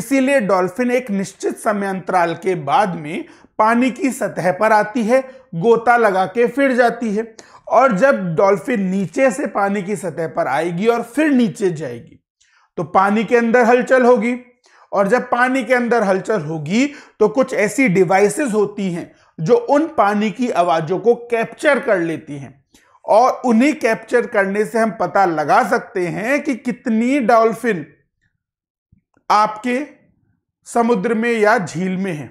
इसीलिए डॉल्फिन एक निश्चित समय अंतराल के बाद में पानी की सतह पर आती है गोता लगा के फिर जाती है और जब डॉल्फिन नीचे से पानी की सतह पर आएगी और फिर नीचे जाएगी तो पानी के अंदर हलचल होगी और जब पानी के अंदर हलचल होगी तो कुछ ऐसी डिवाइसेस होती हैं जो उन पानी की आवाजों को कैप्चर कर लेती हैं और उन्हें कैप्चर करने से हम पता लगा सकते हैं कि कितनी डॉल्फिन आपके समुद्र में या झील में है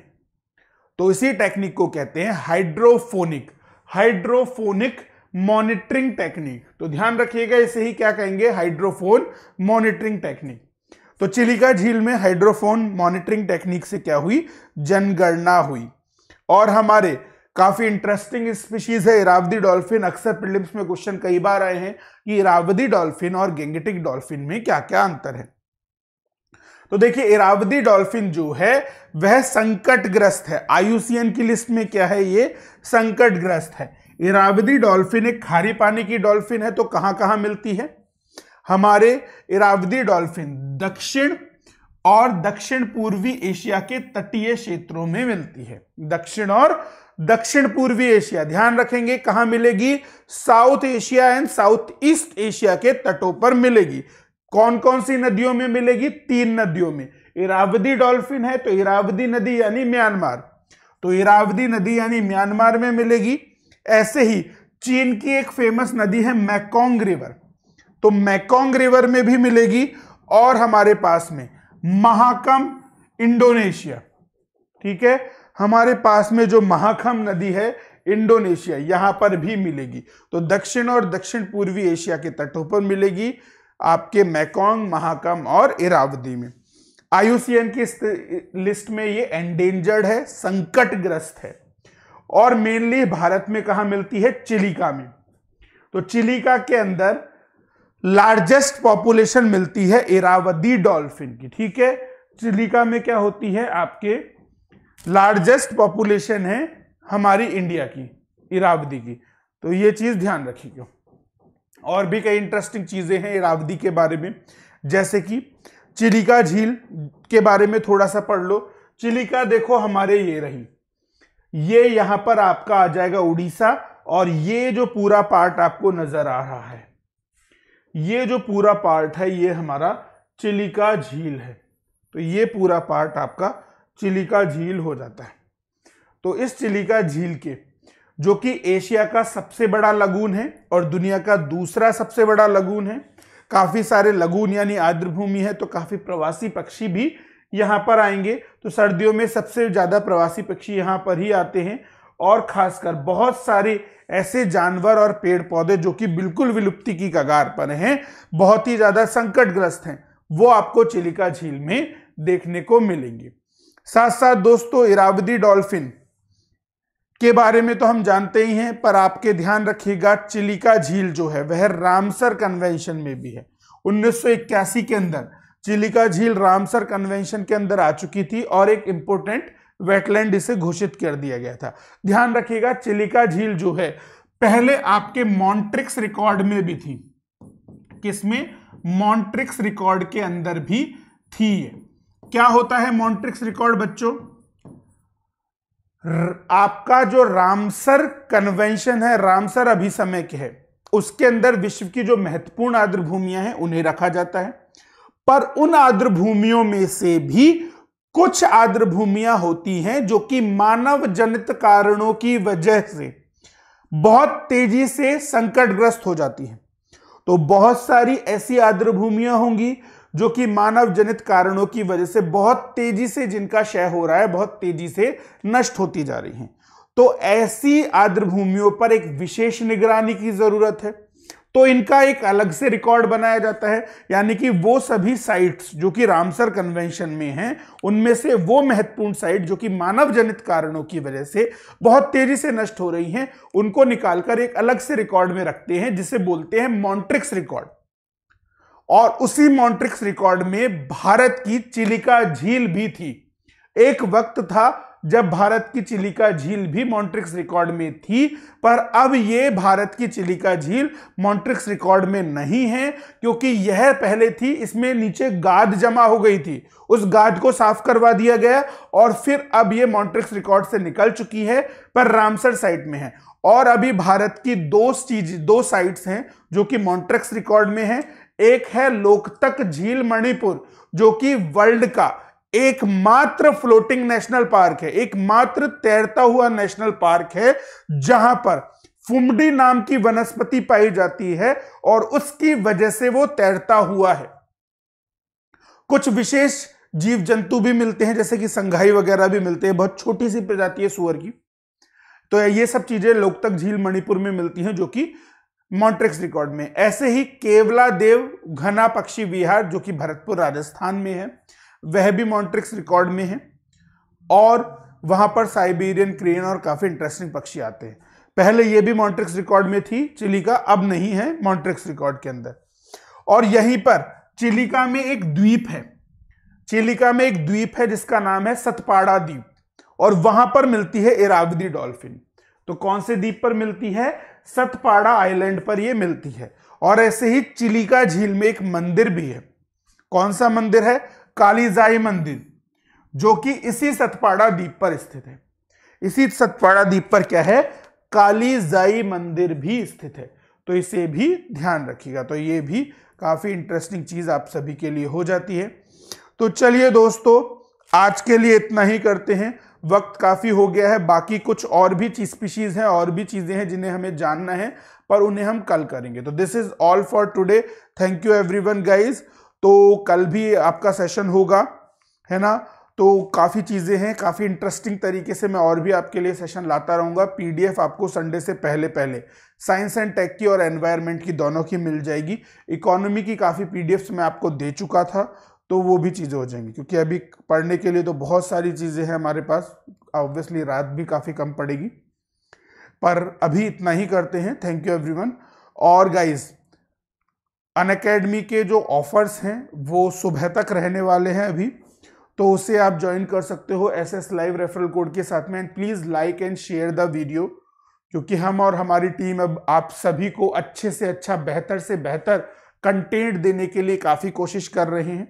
तो इसी टेक्निक को कहते हैं हाइड्रोफोनिक हाइड्रोफोनिक मॉनिटरिंग टेक्निक तो ध्यान रखिएगा इसे ही क्या कहेंगे हाइड्रोफोन मॉनिटरिंग टेक्निक तो चिलिका झील में हाइड्रोफोन मॉनिटरिंग टेक्निक से क्या हुई जनगणना हुई और हमारे काफी इंटरेस्टिंग स्पीशीज है इरावदी डॉल्फिन अक्सर प्रिलिम्स में क्वेश्चन कई बार आए हैं कि इरावदी डॉल्फिन और गेंगेटिक डॉल्फिन में क्या क्या अंतर है तो देखिए इरावदी डॉल्फिन जो है वह संकटग्रस्त है आयुसीएन की लिस्ट में क्या है ये संकटग्रस्त है इरावदी डॉल्फिन एक खारी पानी की डॉल्फिन है तो कहां कहां मिलती है हमारे इरावदी डॉल्फिन दक्षिण और दक्षिण पूर्वी एशिया के तटीय क्षेत्रों में मिलती है दक्षिण और दक्षिण पूर्वी एशिया ध्यान रखेंगे कहां मिलेगी South Asia and South East Asia के तटों पर मिलेगी कौन कौन सी नदियों में मिलेगी तीन नदियों में इरावदी डॉल्फिन है तो इरावदी नदी यानी म्यांमार तो इरावदी नदी यानी म्यांमार में मिलेगी ऐसे ही चीन की एक फेमस नदी है मैकोंग रिवर तो मैकोंग रिवर में भी मिलेगी और हमारे पास में महाकम इंडोनेशिया ठीक है हमारे पास में जो महाकम नदी है इंडोनेशिया यहां पर भी मिलेगी तो दक्षिण और दक्षिण पूर्वी एशिया के तटों पर मिलेगी आपके मैकोंग महाकम और इरावदी में आयुसीएन की लिस्ट में ये एंडेंजर्ड है संकटग्रस्त है और मेनली भारत में कहा मिलती है चिलिका में तो चिलिका के अंदर लार्जेस्ट पॉपुलेशन मिलती है इरावदी डॉल्फिन की ठीक है चिलिका में क्या होती है आपके लार्जेस्ट पॉपुलेशन है हमारी इंडिया की इरावदी की तो ये चीज ध्यान रखिएगा और भी कई इंटरेस्टिंग चीजें हैं इरावदी के बारे में जैसे कि चिलिका झील के बारे में थोड़ा सा पढ़ लो चिलिका देखो हमारे ये रही ये यहां पर आपका आ जाएगा उड़ीसा और ये जो पूरा पार्ट आपको नजर आ रहा है ये जो पूरा पार्ट है ये हमारा चिलिका झील है तो ये पूरा पार्ट आपका चिलिका झील हो जाता है तो इस चिलिका झील के जो कि एशिया का सबसे बड़ा लगून है और दुनिया का दूसरा सबसे बड़ा लगून है काफी सारे लगून यानी आर्द्रभूमि है तो काफी प्रवासी पक्षी भी यहाँ पर आएंगे तो सर्दियों में सबसे ज़्यादा प्रवासी पक्षी यहाँ पर ही आते हैं और खासकर बहुत सारे ऐसे जानवर और पेड़ पौधे जो कि बिल्कुल विलुप्ति की कगार पर हैं बहुत ही ज़्यादा संकटग्रस्त हैं वो आपको चिलिका झील में देखने को मिलेंगे साथ साथ दोस्तों इरावदी डॉल्फिन के बारे में तो हम जानते ही हैं पर आपके ध्यान रखिएगा चिलिका झील जो है वह रामसर कन्वेंशन में भी है उन्नीस के अंदर चिलिका झील रामसर कन्वेंशन के अंदर आ चुकी थी और एक इंपोर्टेंट वेटलैंड इसे घोषित कर दिया गया था ध्यान रखिएगा चिलिका झील जो है पहले आपके मॉन्ट्रिक्स रिकॉर्ड में भी थी किसमें मॉन्ट्रिक्स रिकॉर्ड के अंदर भी थी क्या होता है मॉन्ट्रिक्स रिकॉर्ड बच्चों आपका जो रामसर कन्वेंशन है रामसर अभिसमय के है उसके अंदर विश्व की जो महत्वपूर्ण आर्द्र भूमिया है उन्हें रखा जाता है पर उन आर्द्र भूमियों में से भी कुछ आर्द्र भूमियां होती हैं जो कि मानव जनित कारणों की वजह से बहुत तेजी से संकटग्रस्त हो जाती हैं तो बहुत सारी ऐसी आर्द्र भूमियां होंगी जो कि मानव जनित कारणों की वजह से बहुत तेजी से जिनका क्षय हो रहा है बहुत तेजी से नष्ट होती जा रही हैं तो ऐसी आर्द्र भूमियों पर एक विशेष निगरानी की जरूरत है तो इनका एक अलग से रिकॉर्ड बनाया जाता है यानी कि वो सभी साइट्स जो कि रामसर कन्वेंशन में हैं उनमें से वो महत्वपूर्ण साइट जो कि मानव जनित कारणों की वजह से बहुत तेजी से नष्ट हो रही हैं उनको निकालकर एक अलग से रिकॉर्ड में रखते हैं जिसे बोलते हैं मॉन्ट्रिक्स रिकॉर्ड और उसी मॉन्ट्रिक्स रिकॉर्ड में भारत की चिलिका झील भी थी एक वक्त था जब भारत की चिलिका झील भी मॉन्ट्रिक्स रिकॉर्ड में थी पर अब ये भारत की चिलिका झील मॉन्ट्रिक्स रिकॉर्ड में नहीं है क्योंकि यह पहले थी इसमें नीचे गाद जमा हो गई थी उस गाद को साफ करवा दिया गया और फिर अब ये मॉन्ट्रिक्स रिकॉर्ड से निकल चुकी है पर रामसर साइट में है और अभी भारत की दो चीज दो साइट्स हैं जो कि मॉन्ट्रिक्स रिकॉर्ड में है एक है लोकतक झील मणिपुर जो कि वर्ल्ड का एकमात्र फ्लोटिंग नेशनल पार्क है एकमात्र तैरता हुआ नेशनल पार्क है जहां पर फुमडी नाम की वनस्पति पाई जाती है और उसकी वजह से वो तैरता हुआ है कुछ विशेष जीव जंतु भी मिलते हैं जैसे कि संघाई वगैरह भी मिलते हैं बहुत छोटी सी प्रजाति है सुअर की तो ये सब चीजें लोकतक झील मणिपुर में मिलती हैं जो कि मॉन्ट्रिक्स रिकॉर्ड में ऐसे ही केवला देव घना पक्षी विहार जो कि भरतपुर राजस्थान में है वह भी मॉन्ट्रिक्स रिकॉर्ड में है और वहां पर साइबेरियन क्रेन और काफी इंटरेस्टिंग पक्षी आते हैं पहले ये भी मॉन्ट्रिक्स रिकॉर्ड में थी चिलिका अब नहीं है मॉन्ट्रिक्स रिकॉर्ड के अंदर और यहीं पर चिलिका में एक द्वीप है चिलिका में एक द्वीप है जिसका नाम है सतपाड़ा द्वीप और वहां पर मिलती है इरावदी डॉल्फिन तो कौन से द्वीप पर मिलती है सतपाड़ा आइलैंड पर यह मिलती है और ऐसे ही चिलिका झील में एक मंदिर भी है कौन सा मंदिर है कालीजाई मंदिर जो कि इसी सतपाड़ा द्वीप पर स्थित है इसी सतपाड़ा द्वीप पर क्या है कालीजाई मंदिर भी स्थित है तो इसे भी ध्यान रखिएगा तो ये भी काफ़ी इंटरेस्टिंग चीज़ आप सभी के लिए हो जाती है तो चलिए दोस्तों आज के लिए इतना ही करते हैं वक्त काफ़ी हो गया है बाकी कुछ और भी स्पीशीज़ हैं और भी चीज़ें हैं जिन्हें हमें जानना है पर उन्हें हम कल करेंगे तो this is all for today thank you everyone guys तो कल भी आपका सेशन होगा है ना तो काफ़ी चीज़ें हैं काफ़ी इंटरेस्टिंग तरीके से मैं और भी आपके लिए सेशन लाता रहूँगा पीडीएफ आपको संडे से पहले पहले साइंस एंड टेक की और एनवायरनमेंट की दोनों की मिल जाएगी इकोनॉमी की काफ़ी पीडीएफ्स मैं आपको दे चुका था तो वो भी चीज़ें हो जाएंगी क्योंकि अभी पढ़ने के लिए तो बहुत सारी चीज़ें हैं हमारे पास ऑब्वियसली रात भी काफ़ी कम पड़ेगी पर अभी इतना ही करते हैं थैंक यू एवरीवन और गाइज़ अन अकेडमी के जो ऑफर्स हैं वो सुबह तक रहने वाले हैं अभी तो उसे आप ज्वाइन कर सकते हो S S live referral code के साथ में and please like and share the video क्योंकि हम और हमारी टीम अब आप सभी को अच्छे से अच्छा बेहतर से बेहतर कंटेंट देने के लिए काफ़ी कोशिश कर रहे हैं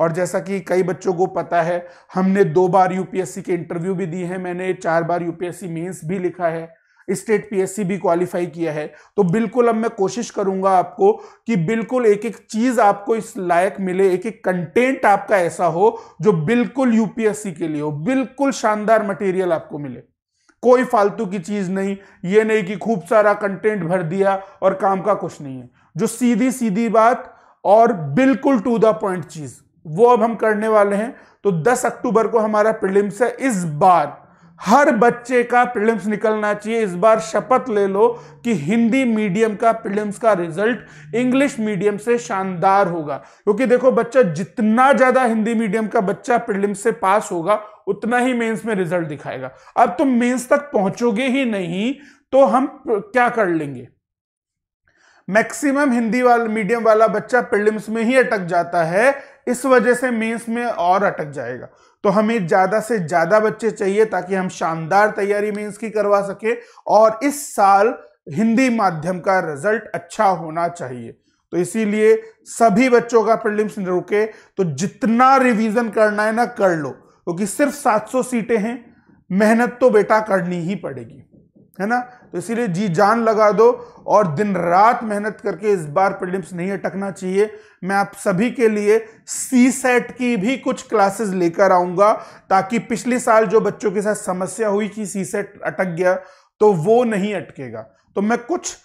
और जैसा कि कई बच्चों को पता है हमने दो बार यूपीएससी के इंटरव्यू भी दिए हैं मैंने चार बार यूपीएससी मेंस भी लिखा है स्टेट पीएससी भी क्वालिफाई किया है तो बिल्कुल अब मैं कोशिश करूंगा आपको कि बिल्कुल एक एक चीज आपको इस लायक मिले एक एक कंटेंट आपका ऐसा हो जो बिल्कुल यूपीएससी के लिए हो बिल्कुल शानदार मटेरियल आपको मिले कोई फालतू की चीज नहीं ये नहीं कि खूब सारा कंटेंट भर दिया और काम का कुछ नहीं है जो सीधी सीधी बात और बिल्कुल टू द पॉइंट चीज वो अब हम करने वाले हैं तो 10 अक्टूबर को हमारा प्रिलिम्स है इस बार हर बच्चे का प्रीलिम्स निकलना चाहिए इस बार शपथ ले लो कि हिंदी मीडियम का प्रीलिम्स का रिजल्ट इंग्लिश मीडियम से शानदार होगा क्योंकि देखो बच्चा जितना ज्यादा हिंदी मीडियम का बच्चा प्रीलिम्स से पास होगा उतना ही मेंस में रिजल्ट दिखाएगा अब तुम मेंस तक पहुंचोगे ही नहीं तो हम क्या कर लेंगे मैक्सिमम हिंदी वाल मीडियम वाला बच्चा प्रिलिम्स में ही अटक जाता है इस वजह से मेंस में और अटक जाएगा तो हमें ज़्यादा से ज़्यादा बच्चे चाहिए ताकि हम शानदार तैयारी मेंस की करवा सके और इस साल हिंदी माध्यम का रिजल्ट अच्छा होना चाहिए तो इसीलिए सभी बच्चों का प्रिलिम्स रुके तो जितना रिवीजन करना है ना कर लो क्योंकि तो सिर्फ 700 सीटें हैं मेहनत तो बेटा करनी ही पड़ेगी है ना तो इसीलिए जी जान लगा दो और दिन रात मेहनत करके इस बार प्रिलिम्स नहीं अटकना चाहिए मैं आप सभी के लिए सी सेट की भी कुछ क्लासेस लेकर आऊंगा ताकि पिछले साल जो बच्चों के साथ समस्या हुई कि सी सेट अटक गया तो वो नहीं अटकेगा तो मैं कुछ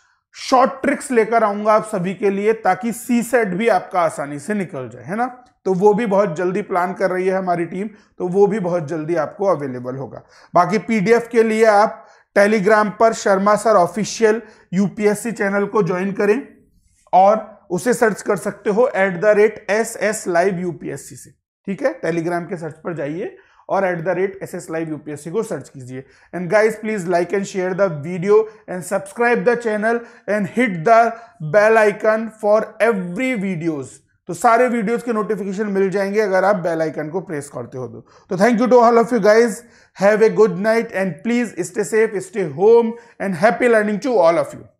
शॉर्ट ट्रिक्स लेकर आऊंगा आप सभी के लिए ताकि सी सेट भी आपका आसानी से निकल जाए है ना तो वो भी बहुत जल्दी प्लान कर रही है हमारी टीम तो वो भी बहुत जल्दी आपको अवेलेबल होगा बाकी पीडीएफ के लिए आप टेलीग्राम पर Sharma sir official UPSC channel को ज्वाइन करें और उसे सर्च कर सकते हो at the rate S S live UPSC से ठीक है टेलीग्राम के सर्च पर जाइए और at the rate S S live UPSC को सर्च कीजिए and guys please like and share the video and subscribe the channel and hit the bell icon for every videos तो सारे वीडियोज के notification मिल जाएंगे अगर आप बेल आइकन को press करते हो तो thank you to all of you guys Have a good night and please stay safe, stay home and happy learning to all of you.